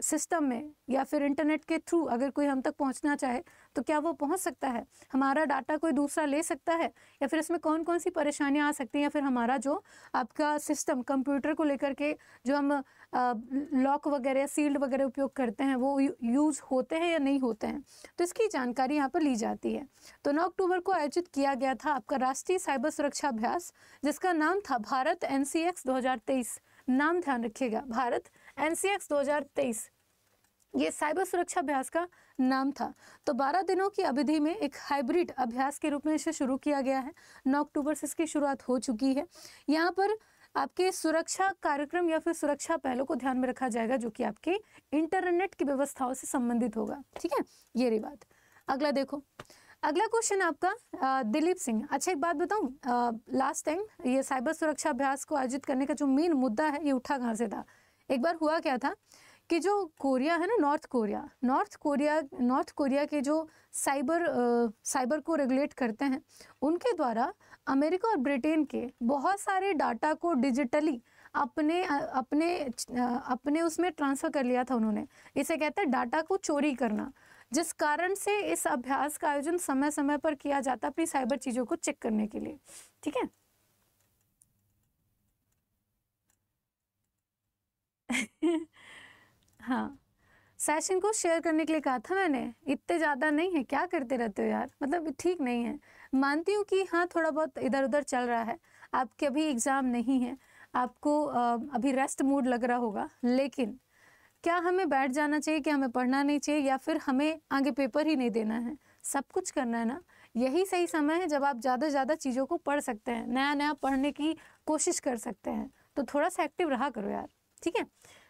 Speaker 1: सिस्टम में या फिर इंटरनेट के थ्रू अगर कोई हम तक पहुंचना चाहे तो क्या वो पहुंच सकता है हमारा डाटा कोई दूसरा ले सकता है या फिर इसमें कौन कौन सी परेशानियां आ सकती हैं या फिर हमारा जो आपका सिस्टम कंप्यूटर को लेकर के जो हम लॉक वगैरह सील्ड वगैरह उपयोग करते हैं वो यूज़ होते हैं या नहीं होते हैं तो इसकी जानकारी यहाँ पर ली जाती है तो नौ अक्टूबर को आयोजित किया गया था आपका राष्ट्रीय साइबर सुरक्षा अभ्यास जिसका नाम था भारत एन सी एक्स नाम ध्यान रखिएगा भारत एनसीएक्स 2023 ये साइबर सुरक्षा अभ्यास का नाम था तो 12 दिनों की अवधि में एक हाइब्रिड अभ्यास के रूप में इसे शुरू किया गया है 9 अक्टूबर से इसकी शुरुआत हो चुकी है यहाँ पर आपके सुरक्षा कार्यक्रम या फिर सुरक्षा पहलों को ध्यान में रखा जाएगा जो कि आपके इंटरनेट की व्यवस्थाओं से संबंधित होगा ठीक है ये रही बात अगला देखो अगला क्वेश्चन आपका दिलीप सिंह अच्छा एक बात बताऊं लास्ट टाइम ये साइबर सुरक्षा अभ्यास को आयोजित करने का जो मेन मुद्दा है ये उठा कहाँ से था एक बार हुआ क्या था कि जो कोरिया है ना north Korea north Korea north Korea के जो साइबर आ, साइबर को रेगुलेट करते हैं उनके द्वारा अमेरिका और ब्रिटेन के बहुत सारे डाटा को डिजिटली अपने अपने अपने उसमें ट्रांसफ़र कर लिया था उन्होंने इसे कहते हैं डाटा को चोरी करना जिस कारण से इस अभ्यास का आयोजन समय समय पर किया जाता अपनी साइबर चीज़ों को चेक करने के लिए ठीक है हाँ सेशन को शेयर करने के लिए कहा था मैंने इतने ज़्यादा नहीं है क्या करते रहते हो यार मतलब ठीक नहीं है मानती हूँ कि हाँ थोड़ा बहुत इधर उधर चल रहा है आपके अभी एग्ज़ाम नहीं है आपको अभी रेस्ट मूड लग रहा होगा लेकिन क्या हमें बैठ जाना चाहिए क्या हमें पढ़ना नहीं चाहिए या फिर हमें आगे पेपर ही नहीं देना है सब कुछ करना है ना यही सही समय है जब आप ज़्यादा से ज़्यादा चीज़ों को पढ़ सकते हैं नया नया पढ़ने की कोशिश कर सकते हैं तो थोड़ा सा एक्टिव रहा करो यार ठीक है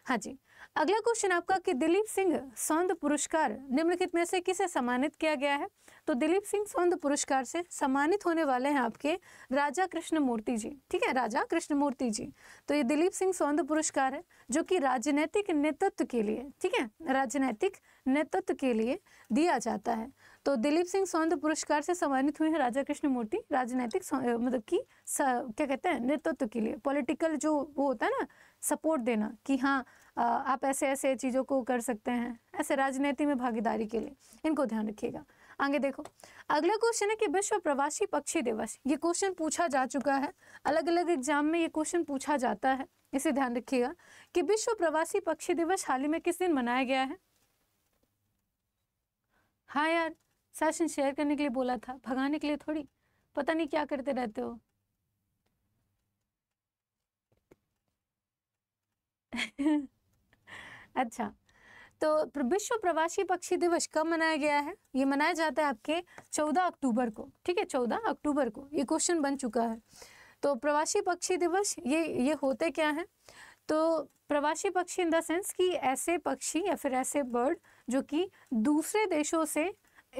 Speaker 1: हाँ जी अगला क्वेश्चन आपका कि दिलीप सिंह सौंद पुरस्कार निम्नलिखित में से किसे सम्मानित किया गया है तो दिलीप सिंह सौंद पुरस्कार से सम्मानित होने वाले हैं आपके राजा कृष्ण मूर्ति जी ठीक है राजा कृष्ण मूर्ति जी तो ये दिलीप सिंह सौंद पुरस्कार है जो कि राजनीतिक नेतृत्व के लिए ठीक है राजनीतिक नेतृत्व के लिए दिया जाता है तो दिलीप सिंह सौंद पुरस्कार से सम्मानित हुए हैं राजा कृष्ण मूर्ति राजनीतिक मतलब की क्या कहते हैं नेतृत्व के लिए पॉलिटिकल जो वो होता है ना सपोर्ट देना कि हाँ आप ऐसे ऐसे चीज़ों को कर सकते हैं ऐसे राजनीति में भागीदारी के लिए इनको ध्यान रखिएगा आगे देखो अगला क्वेश्चन है कि विश्व प्रवासी पक्षी दिवस ये क्वेश्चन पूछा जा चुका है अलग अलग एग्जाम में ये क्वेश्चन पूछा जाता है इसे ध्यान रखिएगा कि विश्व प्रवासी पक्षी दिवस हाल ही में किस दिन मनाया गया है हाँ यार सेशन शेयर करने के लिए बोला था भगाने के लिए थोड़ी पता नहीं क्या करते रहते हो Yeah. अच्छा तो विश्व प्रवासी पक्षी दिवस कब मनाया गया है ये मनाया जाता है आपके 14 अक्टूबर को ठीक है 14 अक्टूबर को ये क्वेश्चन बन चुका है तो प्रवासी पक्षी दिवस ये ये होते क्या हैं तो प्रवासी पक्षी इन द सेंस कि ऐसे पक्षी या फिर ऐसे बर्ड जो कि दूसरे देशों से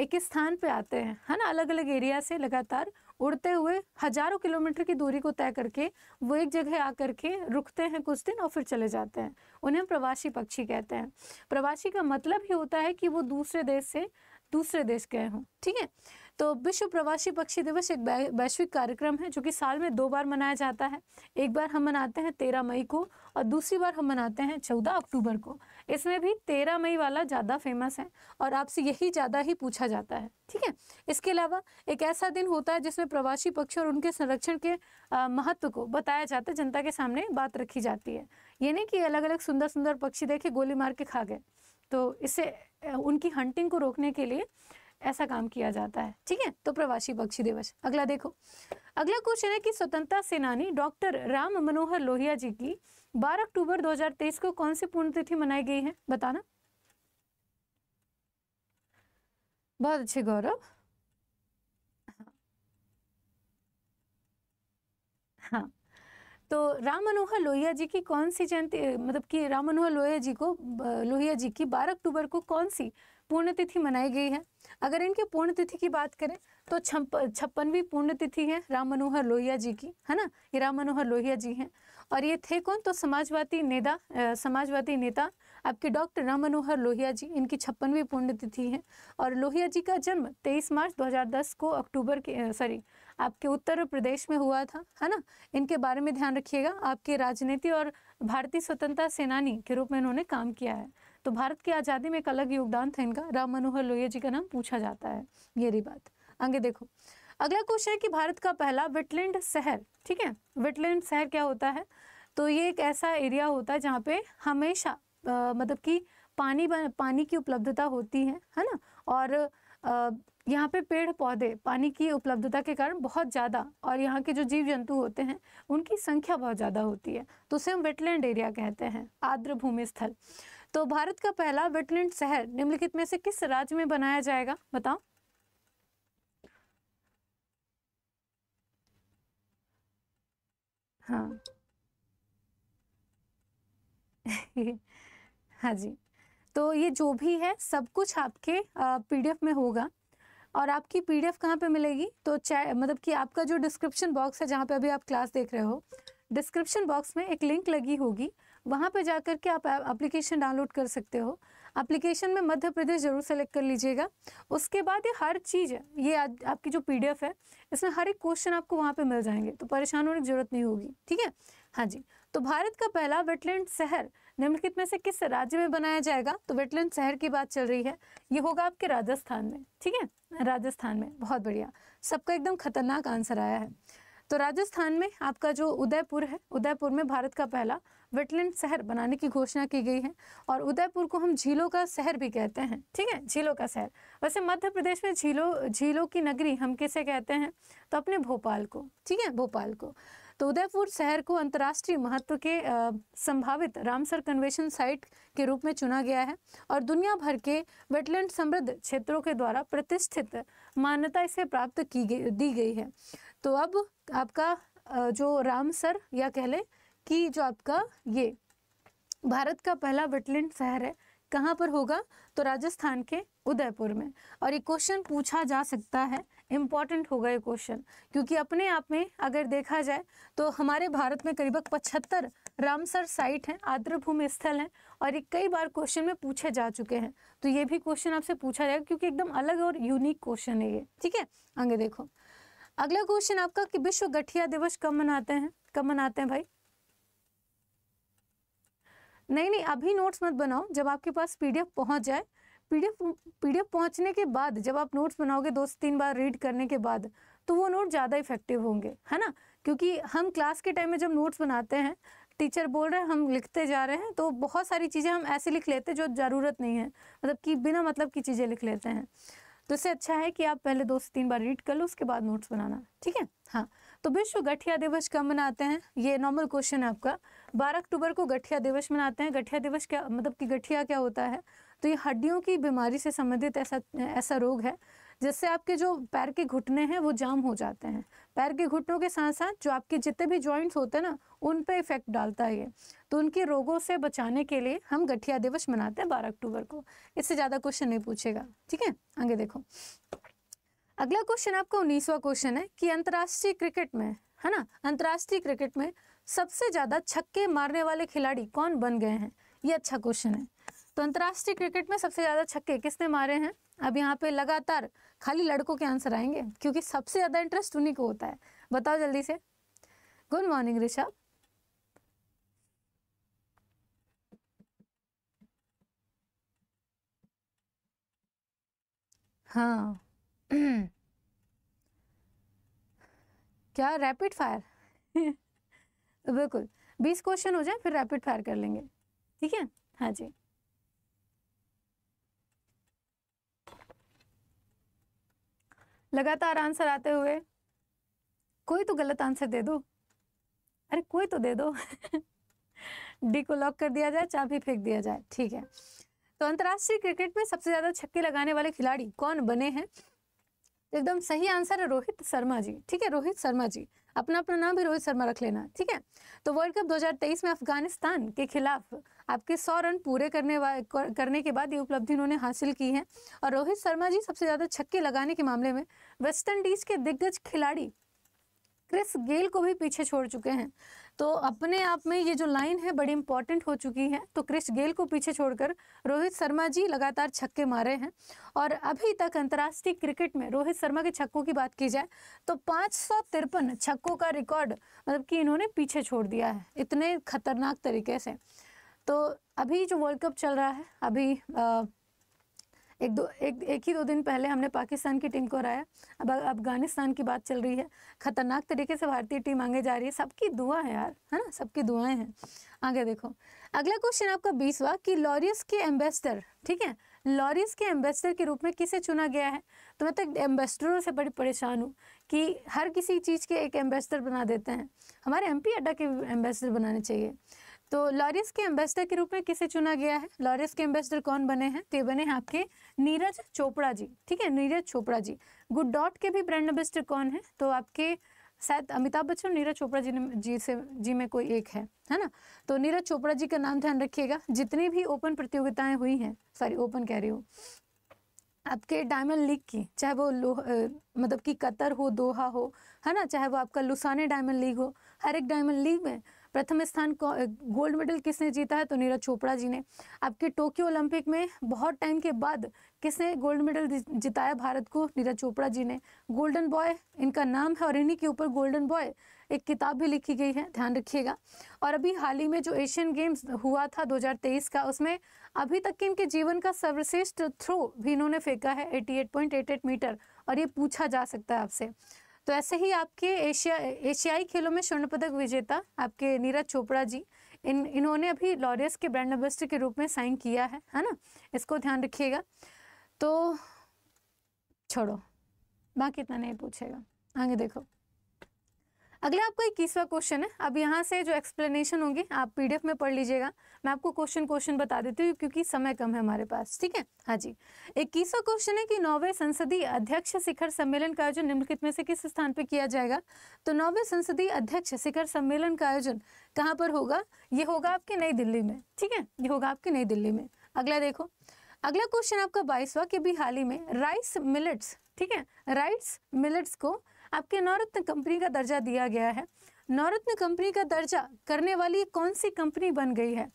Speaker 1: एक स्थान पे आते हैं है ना अलग अलग एरिया से लगातार उड़ते हुए हजारों किलोमीटर की दूरी को तय करके वो एक जगह आकर के रुकते हैं कुछ दिन और फिर चले जाते हैं उन्हें प्रवासी पक्षी कहते हैं प्रवासी का मतलब ही होता है कि वो दूसरे देश से दूसरे देश गए हों ठीक है तो विश्व प्रवासी पक्षी दिवस एक वैश्विक कार्यक्रम है जो कि साल में दो बार मनाया जाता है एक बार हम मनाते हैं तेरह मई को और दूसरी बार हम मनाते हैं चौदह अक्टूबर को इसमें भी तेरह मई वाला ज़्यादा फेमस है और आपसे यही ज़्यादा ही पूछा जाता है ठीक है इसके अलावा एक ऐसा दिन होता है जिसमें प्रवासी पक्षी और उनके संरक्षण के महत्व को बताया जाता है जनता के सामने बात रखी जाती है ये नहीं कि अलग अलग सुंदर सुंदर पक्षी देखे गोली मार के खा गए तो इसे उनकी हंटिंग को रोकने के लिए ऐसा काम किया जाता है ठीक है तो प्रवासी पक्षी दिवस अगला देखो अगला क्वेश्चन है कि स्वतंत्रता सेनानी डॉक्टर राम मनोहर लोहिया जी की 12 अक्टूबर 2023 को कौन सी पुण्यतिथि मनाई गई है बताना बहुत अच्छे गौरव हाँ।, हाँ तो राम मनोहर लोहिया जी की कौन सी जयंती मतलब कि राम मनोहर लोहिया जी को लोहिया जी की 12 अक्टूबर को कौन सी पूर्णतिथि मनाई गई है अगर इनकी पूर्णतिथि की बात करें तो छप छप्पनवीं पूर्णतिथि है राम मनोहर लोहिया जी की है ना ये राम मनोहर लोहिया जी हैं और ये थे कौन तो समाजवादी नेता समाजवादी नेता आपके डॉक्टर राम मनोहर लोहिया जी इनकी छप्पनवीं पुण्यतिथि है और लोहिया जी का जन्म 23 मार्च 2010 को अक्टूबर के सॉरी आपके उत्तर प्रदेश में हुआ था है ना इनके बारे में ध्यान रखिएगा आपके राजनीति और भारतीय स्वतंत्रता सेनानी के रूप में इन्होंने काम किया है तो भारत की आज़ादी में एक अलग योगदान था इनका राम मनोहर लोहिया जी का नाम पूछा जाता है ये रही बात आगे देखो अगला क्वेश्चन है कि भारत का पहला वेटलैंड शहर ठीक है वेटलैंड शहर क्या होता है तो ये एक ऐसा एरिया होता है जहाँ पे हमेशा मतलब कि पानी पानी की उपलब्धता होती है है ना और यहाँ पे पेड़ पौधे पानी की उपलब्धता के कारण बहुत ज़्यादा और यहाँ के जो जीव जंतु होते हैं उनकी संख्या बहुत ज़्यादा होती है तो उसे हम वेटलैंड एरिया कहते हैं आर्द्र भूमि स्थल तो भारत का पहला वेटलैंड शहर निम्नलिखित में से किस राज्य में बनाया जाएगा बताओ हाँ हाँ जी तो ये जो भी है सब कुछ आपके पीडीएफ में होगा और आपकी पीडीएफ कहाँ पे मिलेगी तो मतलब कि आपका जो डिस्क्रिप्शन बॉक्स है जहाँ पे अभी आप क्लास देख रहे हो डिस्क्रिप्शन बॉक्स में एक लिंक लगी होगी वहाँ पर जाकर के आप एप्लीकेशन डाउनलोड कर सकते हो एप्लीकेशन में मध्य प्रदेश ज़रूर सेलेक्ट कर लीजिएगा उसके बाद ये हर चीज़ है ये आ, आपकी जो पी है इसमें हर एक क्वेश्चन आपको वहाँ पर मिल जाएंगे तो परेशान होने की ज़रूरत नहीं होगी ठीक है हाँ जी तो भारत का पहला वेटलैंड शहर निम्नलिखित में से किस राज्य में बनाया जाएगा तो वेटलैंड शहर की बात चल रही है ये होगा आपके राजस्थान में ठीक है राजस्थान में बहुत बढ़िया सबका एकदम खतरनाक आंसर आया है तो राजस्थान में आपका जो उदयपुर है उदयपुर में भारत का पहला वेटलैंड शहर बनाने की घोषणा की गई है और उदयपुर को हम झीलों का शहर भी कहते हैं ठीक है झीलों का शहर वैसे मध्य प्रदेश में झीलों झीलों की नगरी हम किसे कहते हैं तो अपने भोपाल को ठीक है भोपाल को तो उदयपुर शहर को अंतर्राष्ट्रीय महत्व के संभावित रामसर कन्वेशन साइट के रूप में चुना गया है और दुनिया भर के वेटलैंड समृद्ध क्षेत्रों के द्वारा प्रतिष्ठित मान्यता इसे प्राप्त की गई दी गई है तो अब आपका जो रामसर या कह लें कि जो आपका ये भारत का पहला वेटलैंड शहर है कहाँ पर होगा तो राजस्थान के उदयपुर में और ये क्वेश्चन पूछा जा सकता है इम्पॉर्टेंट होगा ये क्वेश्चन क्योंकि अपने आप में अगर देखा जाए तो हमारे भारत में करीब पचहत्तर रामसर साइट हैं आर्द्र भूमि स्थल हैं और ये कई बार क्वेश्चन में पूछे जा चुके हैं तो ये भी क्वेश्चन आपसे पूछा जाएगा क्योंकि एकदम अलग और यूनिक क्वेश्चन है ये ठीक है आगे देखो अगला क्वेश्चन आपका कि विश्व गठिया दिवस कब मनाते हैं कब मनाते हैं भाई नहीं नहीं अभी नोट्स मत बनाओ जब आपके पास पीडीएफ पहुंच जाए पीडीएफ पीडीएफ पहुंचने के बाद जब आप नोट्स बनाओगे दो से तीन बार रीड करने के बाद तो वो नोट ज़्यादा इफेक्टिव होंगे है ना क्योंकि हम क्लास के टाइम में जब नोट्स बनाते हैं टीचर बोल रहे हैं हम लिखते जा रहे हैं तो बहुत सारी चीज़ें हम ऐसे लिख लेते हैं जो ज़रूरत नहीं है मतलब कि बिना मतलब की चीज़ें लिख लेते हैं तो इससे अच्छा है कि आप पहले दो से तीन बार रीड कर लो उसके बाद नोट्स बनाना ठीक है हाँ तो विश्व गठिया दिवस कब मनाते हैं ये नॉर्मल क्वेश्चन है आपका बारह अक्टूबर को गठिया दिवस मनाते हैं गठिया दिवस क्या मतलब कि गठिया क्या होता है तो ये हड्डियों की बीमारी से संबंधित ऐसा ऐसा रोग है जिससे आपके जो पैर के घुटने हैं वो जाम हो जाते हैं पैर के घुटनों के साथ साथ जो आपके जितने भी जॉइंट्स होते हैं ना उन पे इफेक्ट डालता है ये तो उनके रोगों से बचाने के लिए हम गठिया दिवस मनाते हैं बारह अक्टूबर को इससे ज़्यादा क्वेश्चन नहीं पूछेगा ठीक है आगे देखो अगला क्वेश्चन आपका उन्नीसवा क्वेश्चन है कि अंतर्राष्ट्रीय क्रिकेट में है ना अंतर्राष्ट्रीय क्रिकेट में सबसे ज़्यादा छक्के मारने वाले खिलाड़ी कौन बन गए हैं ये अच्छा क्वेश्चन है तो अंतर्राष्ट्रीय क्रिकेट में सबसे ज़्यादा छक्के किसने मारे हैं अब यहाँ पे लगातार खाली लड़कों के आंसर आएंगे क्योंकि सबसे ज़्यादा इंटरेस्ट उन्हीं को होता है बताओ जल्दी से गुड मॉर्निंग ऋषभ हाँ क्या रैपिड फायर बिल्कुल बीस क्वेश्चन हो जाए फिर रैपिड फायर कर लेंगे ठीक है हाँ जी लगातार आंसर आते हुए कोई तो गलत आंसर दे दो अरे कोई तो दे दो डी को लॉक कर दिया जाए चाबी फेंक दिया जाए ठीक है तो अंतर्राष्ट्रीय क्रिकेट में सबसे ज्यादा छक्के लगाने वाले खिलाड़ी कौन बने हैं एकदम सही आंसर है रोहित शर्मा जी ठीक है रोहित शर्मा जी अपना अपना नाम भी रोहित शर्मा रख लेना ठीक है तो वर्ल्ड कप 2023 में अफगानिस्तान के खिलाफ आपके सौ रन पूरे करने करने के बाद ये उपलब्धि उन्होंने हासिल की है और रोहित शर्मा जी सबसे ज़्यादा छक्के लगाने के मामले में वेस्टइंडीज़ के दिग्गज खिलाड़ी क्रिस गेल को भी पीछे छोड़ चुके हैं तो अपने आप में ये जो लाइन है बड़ी इंपॉर्टेंट हो चुकी है तो क्रिश गेल को पीछे छोड़कर रोहित शर्मा जी लगातार छक्के मारे हैं और अभी तक अंतर्राष्ट्रीय क्रिकेट में रोहित शर्मा के छक्कों की बात की जाए तो पाँच छक्कों का रिकॉर्ड मतलब कि इन्होंने पीछे छोड़ दिया है इतने खतरनाक तरीके से तो अभी जो वर्ल्ड कप चल रहा है अभी आ, एक दो एक एक ही दो दिन पहले हमने पाकिस्तान की टीम को हराया अब अफगानिस्तान की बात चल रही है खतरनाक तरीके से भारतीय टीम आगे जा रही है सबकी दुआ है यार है ना सबकी दुआएं हैं आगे देखो अगला क्वेश्चन आपका बीसवा कि लॉरियस के एम्बेसडर ठीक है लॉरियस के एम्बेसडर के रूप में किसे चुना गया है तो मैं तो एम्बेसडरों से बड़ी परेशान हूँ कि हर किसी चीज़ के एक एम्बेसडर बना देते हैं हमारे एम पी अड्डा के एम्बेसडर बनाने चाहिए तो लॉरिस के एम्बेसडर के रूप में किसे चुना गया है लॉरिस के एम्बेसडर कौन बने हैं तो ये बने हैं आपके नीरज चोपड़ा जी ठीक है नीरज चोपड़ा जी गुड डॉट के भी ब्रांड एम्बेसडर कौन है तो आपके शायद अमिताभ बच्चन नीरज चोपड़ा जी ने जी से जी में कोई एक है है ना तो नीरज चोपड़ा जी का नाम ध्यान रखिएगा जितनी भी ओपन प्रतियोगिताएं हुई हैं सॉरी ओपन कह रही हूँ आपके डायमंड लीग की चाहे वो लो मतलब कि कतर हो दोहा हो है ना चाहे वो आपका लुसाने डायमंड लीग हो हर एक डायमंड लीग में प्रथम स्थान गोल्ड मेडल किसने जीता है तो नीरज चोपड़ा जी ने आपके टोक्यो ओलंपिक में बहुत टाइम के बाद किसने गोल्ड मेडल जिताया भारत को नीरज चोपड़ा जी ने गोल्डन बॉय इनका नाम है और इन्हीं के ऊपर गोल्डन बॉय एक किताब भी लिखी गई है ध्यान रखिएगा और अभी हाल ही में जो एशियन गेम्स हुआ था 2023 का उसमें अभी तक के इनके जीवन का सर्वश्रेष्ठ थ्रो भी इन्होंने फेंका है 88.88 मीटर और ये पूछा जा सकता है आपसे तो ऐसे ही आपके एशिया एशियाई खेलों में स्वर्ण पदक विजेता आपके नीरज चोपड़ा जी इन इन्होंने अभी लॉरियस के ब्रांड एम्बेसडर के रूप में साइन किया है है ना इसको ध्यान रखिएगा तो छोड़ो बाकी इतना नहीं पूछेगा आगे देखो अगला आपका इक्कीसवा क्वेश्चन है अब यहाँ से जो एक्सप्लेनेशन होंगे आप पीडीएफ में पढ़ लीजिएगा मैं आपको क्वेश्चन क्वेश्चन बता देती हूँ क्योंकि समय कम है हमारे पास ठीक है हाँ जी इक्कीसवा क्वेश्चन है कि नौवे संसदीय अध्यक्ष शिखर सम्मेलन का आयोजन निम्नलिखित में से किस स्थान पर किया जाएगा तो नौवे संसदीय अध्यक्ष शिखर सम्मेलन का आयोजन कहाँ पर होगा ये होगा आपके नई दिल्ली में ठीक है ये होगा आपके नई दिल्ली में अगला देखो अगला क्वेश्चन आपका बाईसवा कि अभी हाल ही में राइस मिलेट्स ठीक है राइट्स मिलट्स को आपके नवरत्न कंपनी का दर्जा दिया गया है नवरत्न कंपनी का दर्जा करने वाली कौन सी कंपनी बन गई है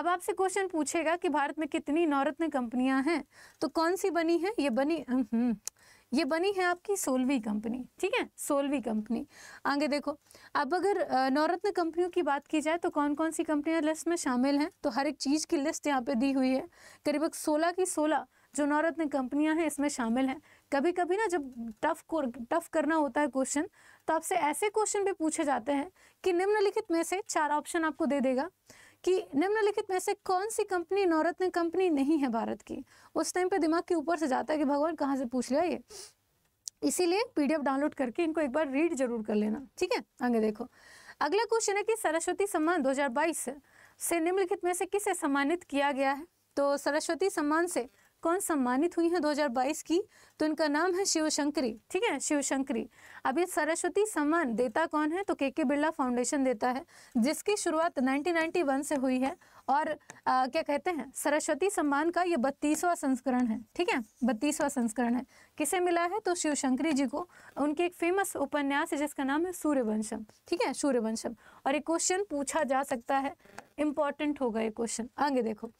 Speaker 1: अब आपसे क्वेश्चन पूछेगा कि भारत में कितनी नवरत्न कंपनियां हैं तो कौन सी बनी है ये बनी हम्म, ये बनी है आपकी सोलवी कंपनी ठीक है सोलवी कंपनी आगे देखो अब अगर नवरत्न कंपनियों की बात की जाए तो कौन कौन सी कंपनियां लिस्ट में शामिल हैं तो हर एक चीज़ की लिस्ट यहाँ पे दी हुई है करीबक सोलह की सोलह जो नवरत्न कंपनियां हैं इसमें शामिल हैं कभी कभी ना जब टफ टफ करना होता है क्वेश्चन तो आपसे ऐसे क्वेश्चन भी पूछे जाते हैं कि निम्नलिखित में से चार ऑप्शन आपको दे देगा कि निम्नलिखित में से कौन सी कंपनी नौरत्न कंपनी नहीं है भारत की उस टाइम पे दिमाग के ऊपर से जाता है कि भगवान कहाँ से पूछ लिया ये इसीलिए पीडीएफ डाउनलोड करके इनको एक बार रीड जरूर कर लेना ठीक है आगे देखो अगला क्वेश्चन है कि सरस्वती सम्मान 2022 से निम्नलिखित में से किसे सम्मानित किया गया है तो सरस्वती सम्मान से कौन सम्मानित हुई हैं 2022 की तो इनका नाम है शिवशंकरी ठीक है शिवशंकरी अब ये सरस्वती सम्मान देता कौन है तो के के बिरला फाउंडेशन देता है जिसकी शुरुआत 1991 से हुई है और आ, क्या कहते हैं सरस्वती सम्मान का ये बत्तीसवां संस्करण है ठीक है बत्तीसवां संस्करण है किसे मिला है तो शिव जी को उनके एक फेमस उपन्यास है जिसका नाम है सूर्यवंशम ठीक है सूर्यवंशम और ये क्वेश्चन पूछा जा सकता है इंपॉर्टेंट होगा ये क्वेश्चन आगे देखो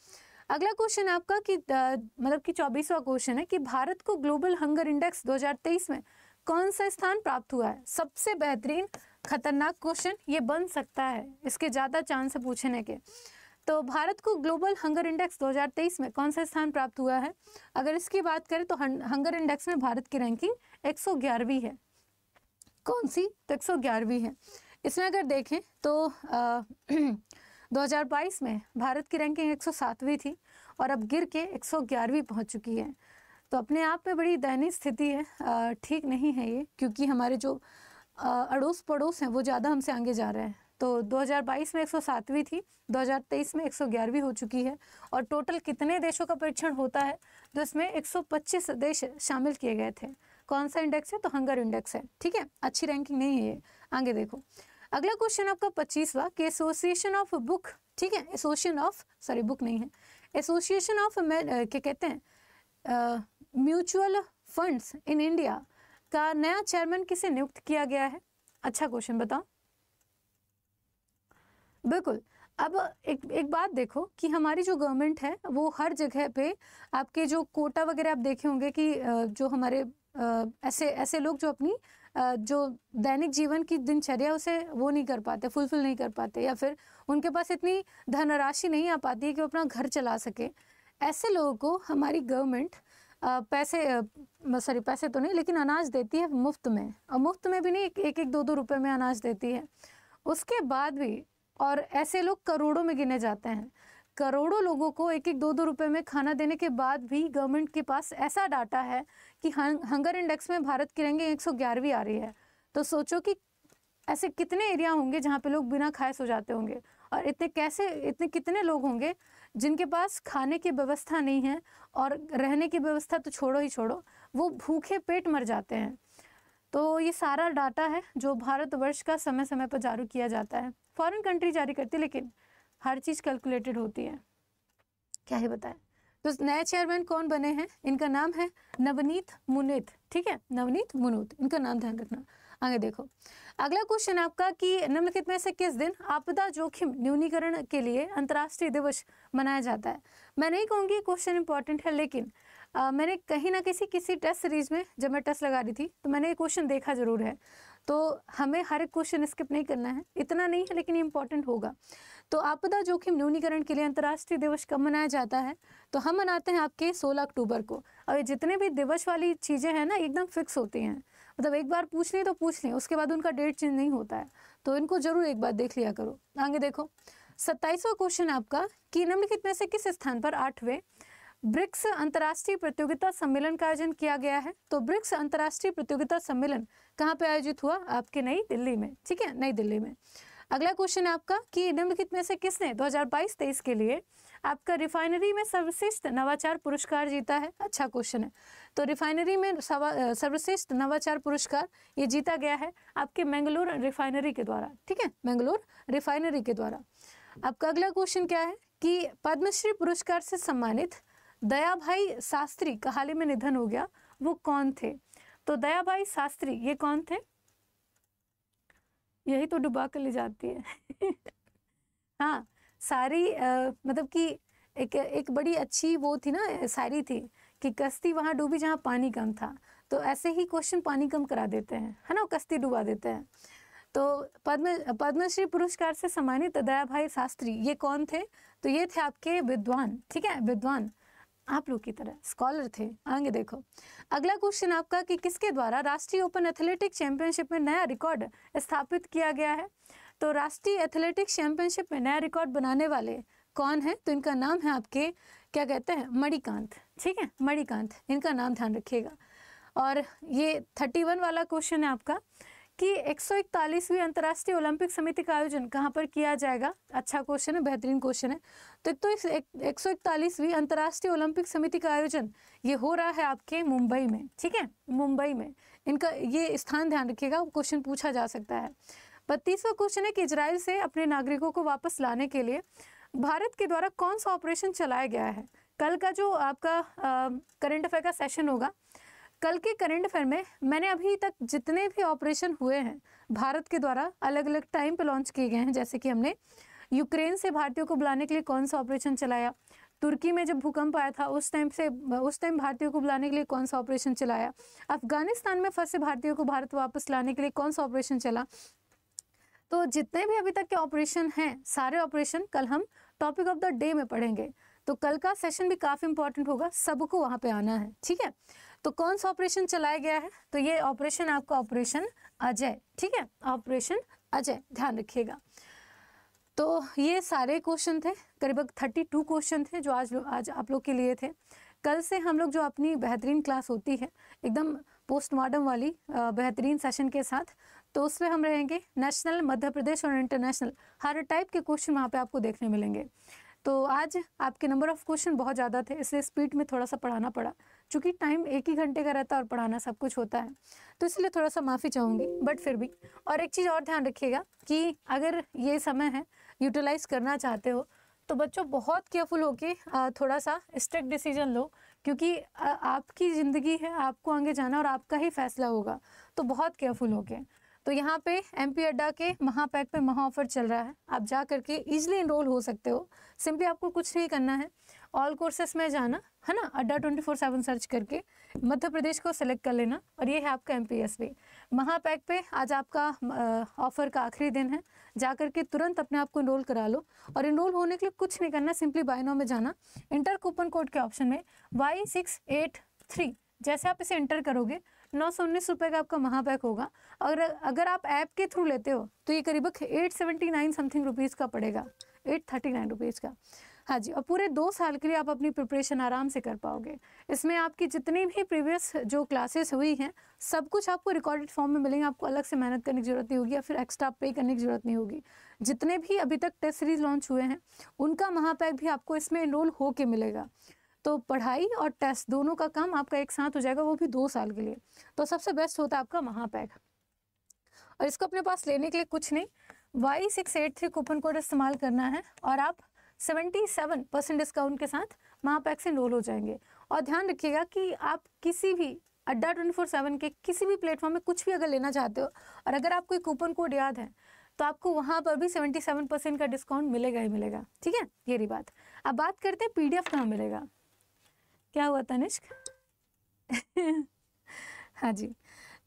Speaker 1: अगला क्वेश्चन आपका कि मतलब कि चौबीसवा क्वेश्चन है कि भारत को ग्लोबल हंगर इंडेक्स 2023 में कौन सा स्थान प्राप्त हुआ है सबसे बेहतरीन खतरनाक क्वेश्चन ये बन सकता है इसके ज़्यादा चांस है पूछने के तो भारत को ग्लोबल हंगर इंडेक्स 2023 में कौन सा स्थान प्राप्त हुआ है अगर इसकी बात करें तो हंगर इंडेक्स में भारत की रैंकिंग एक है कौन सी तो एक है इसमें अगर देखें तो आ, 2022 में भारत की रैंकिंग 107वीं थी और अब गिर के 111वीं पहुंच चुकी है तो अपने आप में बड़ी दयनीय स्थिति है ठीक नहीं है ये क्योंकि हमारे जो अड़ोस पड़ोस हैं वो ज़्यादा हमसे आगे जा रहे हैं तो 2022 में 107वीं थी 2023 में 111वीं हो चुकी है और टोटल कितने देशों का परीक्षण होता है तो इसमें 125 देश शामिल किए गए थे कौन सा इंडेक्स है तो हंगर इंडेक्स है ठीक है अच्छी रैंकिंग नहीं है ये आगे देखो अगला क्वेश्चन आपका पच्चीसवा कि एसोसिएशन ऑफ बुक ठीक है एसोसिएशन ऑफ सॉरी बुक नहीं है एसोसिएशन ऑफ क्या कहते हैं म्यूचुअल फंड्स इन इंडिया का नया चेयरमैन किसे नियुक्त किया गया है अच्छा क्वेश्चन बताओ बिल्कुल अब एक एक बात देखो कि हमारी जो गवर्नमेंट है वो हर जगह पे आपके जो कोटा वगैरह आप देखे होंगे कि जो हमारे ऐसे ऐसे लोग जो अपनी जो दैनिक जीवन की दिनचर्या उसे वो नहीं कर पाते फुलफिल नहीं कर पाते या फिर उनके पास इतनी धनराशि नहीं आ पाती है कि वो अपना घर चला सके ऐसे लोगों को हमारी गवर्नमेंट पैसे सॉरी पैसे तो नहीं लेकिन अनाज देती है मुफ्त में और मुफ्त में भी नहीं एक एक, एक दो दो रुपये में अनाज देती है उसके बाद भी और ऐसे लोग करोड़ों में गिने जाते हैं करोड़ों लोगों को एक एक दो दो रुपए में खाना देने के बाद भी गवर्नमेंट के पास ऐसा डाटा है कि हंगर इंडेक्स में भारत की रैंकिंग एक आ रही है तो सोचो कि ऐसे कितने एरिया होंगे जहाँ पे लोग बिना खाए सो जाते होंगे और इतने कैसे इतने कितने लोग होंगे जिनके पास खाने की व्यवस्था नहीं है और रहने की व्यवस्था तो छोड़ो ही छोड़ो वो भूखे पेट मर जाते हैं तो ये सारा डाटा है जो भारतवर्ष का समय समय पर जारी किया जाता है फॉरेन कंट्री जारी करती है लेकिन हर चीज़ कैलकुलेटेड होती है क्या ही बताएं तो नए चेयरमैन कौन बने हैं इनका नाम है नवनीत मुनित ठीक है नवनीत मुनूत इनका नाम ध्यान रखना आगे देखो अगला क्वेश्चन आपका कि निम्नलिखित में से किस दिन आपदा जोखिम न्यूनीकरण के लिए अंतर्राष्ट्रीय दिवस मनाया जाता है मैं नहीं कहूँगी क्वेश्चन इंपॉर्टेंट है लेकिन आ, मैंने कहीं ना किसी किसी टेस्ट सीरीज में जब मैं टेस्ट लगा रही थी तो मैंने ये क्वेश्चन देखा जरूर है तो हमें हर एक क्वेश्चन स्किप नहीं करना है इतना नहीं है लेकिन ये इंपॉर्टेंट होगा तो आपदा जोखिम न्यूनीकरण के लिए अंतर्राष्ट्रीय दिवस कब मनाया जाता है तो हम मनाते हैं आपके 16 अक्टूबर को और जितने भी दिवस वाली चीज़ें हैं ना एकदम फिक्स होती हैं मतलब एक बार पूछ लें तो पूछ लें उसके बाद उनका डेट चेंज नहीं होता है तो इनको ज़रूर एक बार देख लिया करो आगे देखो सत्ताईसवा क्वेश्चन आपका कि निम्नलिखित में से किस स्थान पर आठवें ब्रिक्स अंतर्राष्ट्रीय प्रतियोगिता सम्मेलन का आयोजन किया गया है तो ब्रिक्स अंतर्राष्ट्रीय प्रतियोगिता सम्मेलन कहाँ पे आयोजित हुआ आपके नई दिल्ली में ठीक है नई दिल्ली में अगला क्वेश्चन आपका कि निम्नलिखित में से किसने 2022-23 के लिए आपका रिफाइनरी में सर्वश्रेष्ठ नवाचार पुरस्कार जीता है अच्छा क्वेश्चन है तो रिफाइनरी में सर्वश्रेष्ठ नवाचार पुरस्कार ये जीता गया है आपके मैंगलोर रिफाइनरी के द्वारा ठीक है मैंगलोर रिफाइनरी के द्वारा आपका अगला क्वेश्चन क्या है कि पद्मश्री पुरस्कार से सम्मानित दया भाई शास्त्री का हाल ही में निधन हो गया वो कौन थे तो दया भाई शास्त्री ये कौन थे यही तो डुबा कर ले जाती है हाँ सारी आ, मतलब कि एक एक बड़ी अच्छी वो थी ना सारी थी कि कश्ती वहाँ डूबी जहाँ पानी कम था तो ऐसे ही क्वेश्चन पानी कम करा देते हैं है ना कश्ती डुबा देते हैं तो पद्म पद्मश्री पुरस्कार से सम्मानित दया भाई शास्त्री ये कौन थे तो ये थे आपके विद्वान ठीक है विद्वान आप लोग की तरह स्कॉलर थे आगे देखो अगला क्वेश्चन आपका कि किसके द्वारा राष्ट्रीय ओपन एथलेटिक चैंपियनशिप में नया रिकॉर्ड स्थापित किया गया है तो राष्ट्रीय एथलेटिक चैंपियनशिप में नया रिकॉर्ड बनाने वाले कौन है तो इनका नाम है आपके क्या कहते हैं मणिकांत ठीक है मणिकांत इनका नाम ध्यान रखिएगा और ये थर्टी वाला क्वेश्चन है आपका कि एक सौ इकतालीसवीं अंतर्राष्ट्रीय ओलंपिक समिति का आयोजन कहाँ पर किया जाएगा अच्छा क्वेश्चन है बेहतरीन क्वेश्चन है तो एक तो इस एक सौ इकतालीसवीं अंतर्राष्ट्रीय ओलंपिक समिति का आयोजन ये हो रहा है आपके मुंबई में ठीक है मुंबई में इनका ये स्थान ध्यान रखिएगा क्वेश्चन पूछा जा सकता है बत्तीसवा क्वेश्चन है कि इसराइल से अपने नागरिकों को वापस लाने के लिए भारत के द्वारा कौन सा ऑपरेशन चलाया गया है कल का जो आपका करंट अफेयर का सेशन होगा कल के करंट अफेयर में मैंने अभी तक जितने भी ऑपरेशन हुए हैं भारत के द्वारा अलग अलग टाइम पर लॉन्च किए गए हैं जैसे कि हमने यूक्रेन से भारतीयों को बुलाने के लिए कौन सा ऑपरेशन चलाया तुर्की में जब भूकंप आया था उस टाइम से उस टाइम भारतीयों को बुलाने के लिए कौन सा ऑपरेशन चलाया अफगानिस्तान में फंसे भारतीयों को भारत वापस लाने के लिए कौन सा ऑपरेशन चला तो जितने भी अभी तक के ऑपरेशन हैं सारे ऑपरेशन कल हम टॉपिक ऑफ द डे में पढ़ेंगे तो कल का सेशन भी काफ़ी इंपॉर्टेंट होगा सबको वहाँ पे आना है ठीक है तो कौन सा ऑपरेशन चलाया गया है तो ये ऑपरेशन आपका ऑपरेशन अजय ठीक है ऑपरेशन अजय ध्यान रखिएगा तो ये सारे क्वेश्चन थे करीब थर्टी टू क्वेश्चन थे जो आज आज आप लोग के लिए थे कल से हम लोग जो अपनी बेहतरीन क्लास होती है एकदम पोस्टमार्टम वाली बेहतरीन सेशन के साथ तो उसमें हम रहेंगे नेशनल मध्य प्रदेश और इंटरनेशनल हर टाइप के क्वेश्चन वहाँ पे आपको देखने मिलेंगे तो आज आपके नंबर ऑफ़ क्वेश्चन बहुत ज़्यादा थे इसलिए स्पीड में थोड़ा सा पढ़ाना पड़ा चूँकि टाइम एक ही घंटे का रहता है और पढ़ाना सब कुछ होता है तो इसलिए थोड़ा सा माफ़ी चाहूँगी बट फिर भी और एक चीज़ और ध्यान रखिएगा कि अगर ये समय है यूटिलाइज़ करना चाहते हो तो बच्चों बहुत केयरफुल होकर थोड़ा सा स्ट्रिक्ट डिसीजन लो क्योंकि आपकी ज़िंदगी है आपको आगे जाना और आपका ही फैसला होगा तो बहुत केयरफुल होके तो यहाँ पे एम पी अड्डा के महापैक पे महा ऑफर चल रहा है आप जा करके ईजिली इनरोल हो सकते हो सिंपली आपको कुछ नहीं करना है ऑल कोर्सेस में जाना है ना अड्डा ट्वेंटी फोर सेवन सर्च करके मध्य प्रदेश को सेलेक्ट कर लेना और ये है आपका एम पी एस पे महापैक पे आज आपका ऑफर का आखिरी दिन है जा करके तुरंत अपने आप को इनरोल करा लो और इनरोल होने के लिए कुछ नहीं करना सिंपली बायनो में जाना इंटर कूपन कोड के ऑप्शन में वाई सिक्स एट थ्री जैसे आप इसे इंटर करोगे नौ सौ उन्नीस रुपये का आपका महापैक होगा और अगर आप ऐप के थ्रू लेते हो तो ये करीबक eight seventy nine something rupees का पड़ेगा एट थर्टी नाइन रुपीज़ का हाँ जी और पूरे दो साल के लिए आप अपनी प्रिपरेशन आराम से कर पाओगे इसमें आपकी जितनी भी प्रीवियस जो क्लासेस हुई हैं सब कुछ आपको रिकॉर्डेड फॉर्म में मिलेंगे आपको अलग से मेहनत करने की ज़रूरत नहीं होगी या फिर एक्स्ट्रा पे करने की ज़रूरत नहीं होगी जितने भी अभी तक टेस्ट सीरीज लॉन्च हुए हैं उनका महापैक भी आपको इसमें इनरोल होके मिलेगा तो पढ़ाई और टेस्ट दोनों का काम आपका एक साथ हो जाएगा वो भी दो साल के लिए तो सबसे बेस्ट होता है आपका महापैक और इसको अपने पास लेने के लिए कुछ नहीं Y six eight three coupon code इस्तेमाल करना है और आप 77 परसेंट डिस्काउंट के साथ महापैक से रोल हो जाएंगे और ध्यान रखिएगा कि आप किसी भी अड्डा ट्वेंटी फोर सेवन के किसी भी प्लेटफॉर्म में कुछ भी अगर लेना चाहते हो और अगर आपको कूपन कोड याद है तो आपको वहाँ पर भी सेवेंटी सेवन परसेंट का डिस्काउंट मिलेगा ही मिलेगा ठीक है ये रही बात अब बात करते हैं पी डी एफ कहाँ मिलेगा क्या हुआ तनिष्क हाँ जी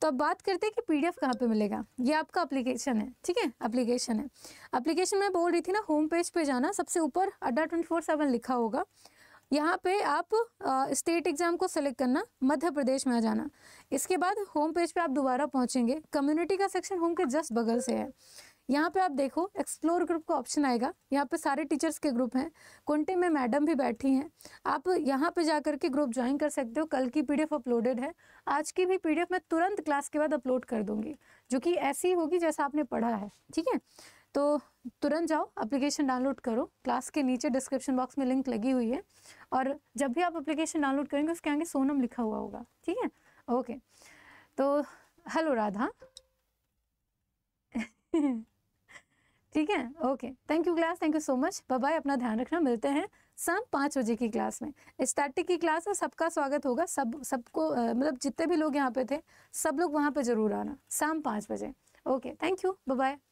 Speaker 1: तो अब बात करते हैं कि पी डी एफ कहाँ पर मिलेगा ये आपका अप्लीकेशन है ठीक है अप्लीकेशन है अप्लीकेशन में बोल रही थी ना होम पेज पर जाना सबसे ऊपर अड्डा ट्वेंटी फोर सेवन लिखा होगा यहाँ पे आप स्टेट एग्ज़ाम को सेलेक्ट करना मध्य प्रदेश में आ जाना इसके बाद होम पेज पे आप दोबारा पहुँचेंगे कम्युनिटी का सेक्शन होम के जस्ट बगल से है यहाँ पे आप देखो एक्सप्लोर ग्रुप का ऑप्शन आएगा यहाँ पे सारे टीचर्स के ग्रुप हैं कुंटे में मैडम भी बैठी हैं आप यहाँ पे जाकर के ग्रुप ज्वाइन कर सकते हो कल की पीडीएफ अपलोडेड है आज की भी पीडीएफ मैं तुरंत क्लास के बाद अपलोड कर दूंगी जो कि ऐसी होगी जैसा आपने पढ़ा है ठीक है तो तुरंत जाओ अप्लीकेशन डाउनलोड करो क्लास के नीचे डिस्क्रिप्शन बॉक्स में लिंक लगी हुई है और जब भी आप अप्लीकेशन डाउनलोड करेंगे उसके आगे सोनम लिखा हुआ होगा ठीक है ओके तो हेलो राधा ठीक है okay thank you class thank you so much bye अपना ध्यान रखना मिलते हैं शाम पाँच बजे की क्लास में स्टैटिक की क्लास है सबका स्वागत होगा सब सबको मतलब जितने भी लोग यहाँ पे थे सब लोग वहाँ पे जरूर आना शाम पाँच बजे ओके थैंक यू बाय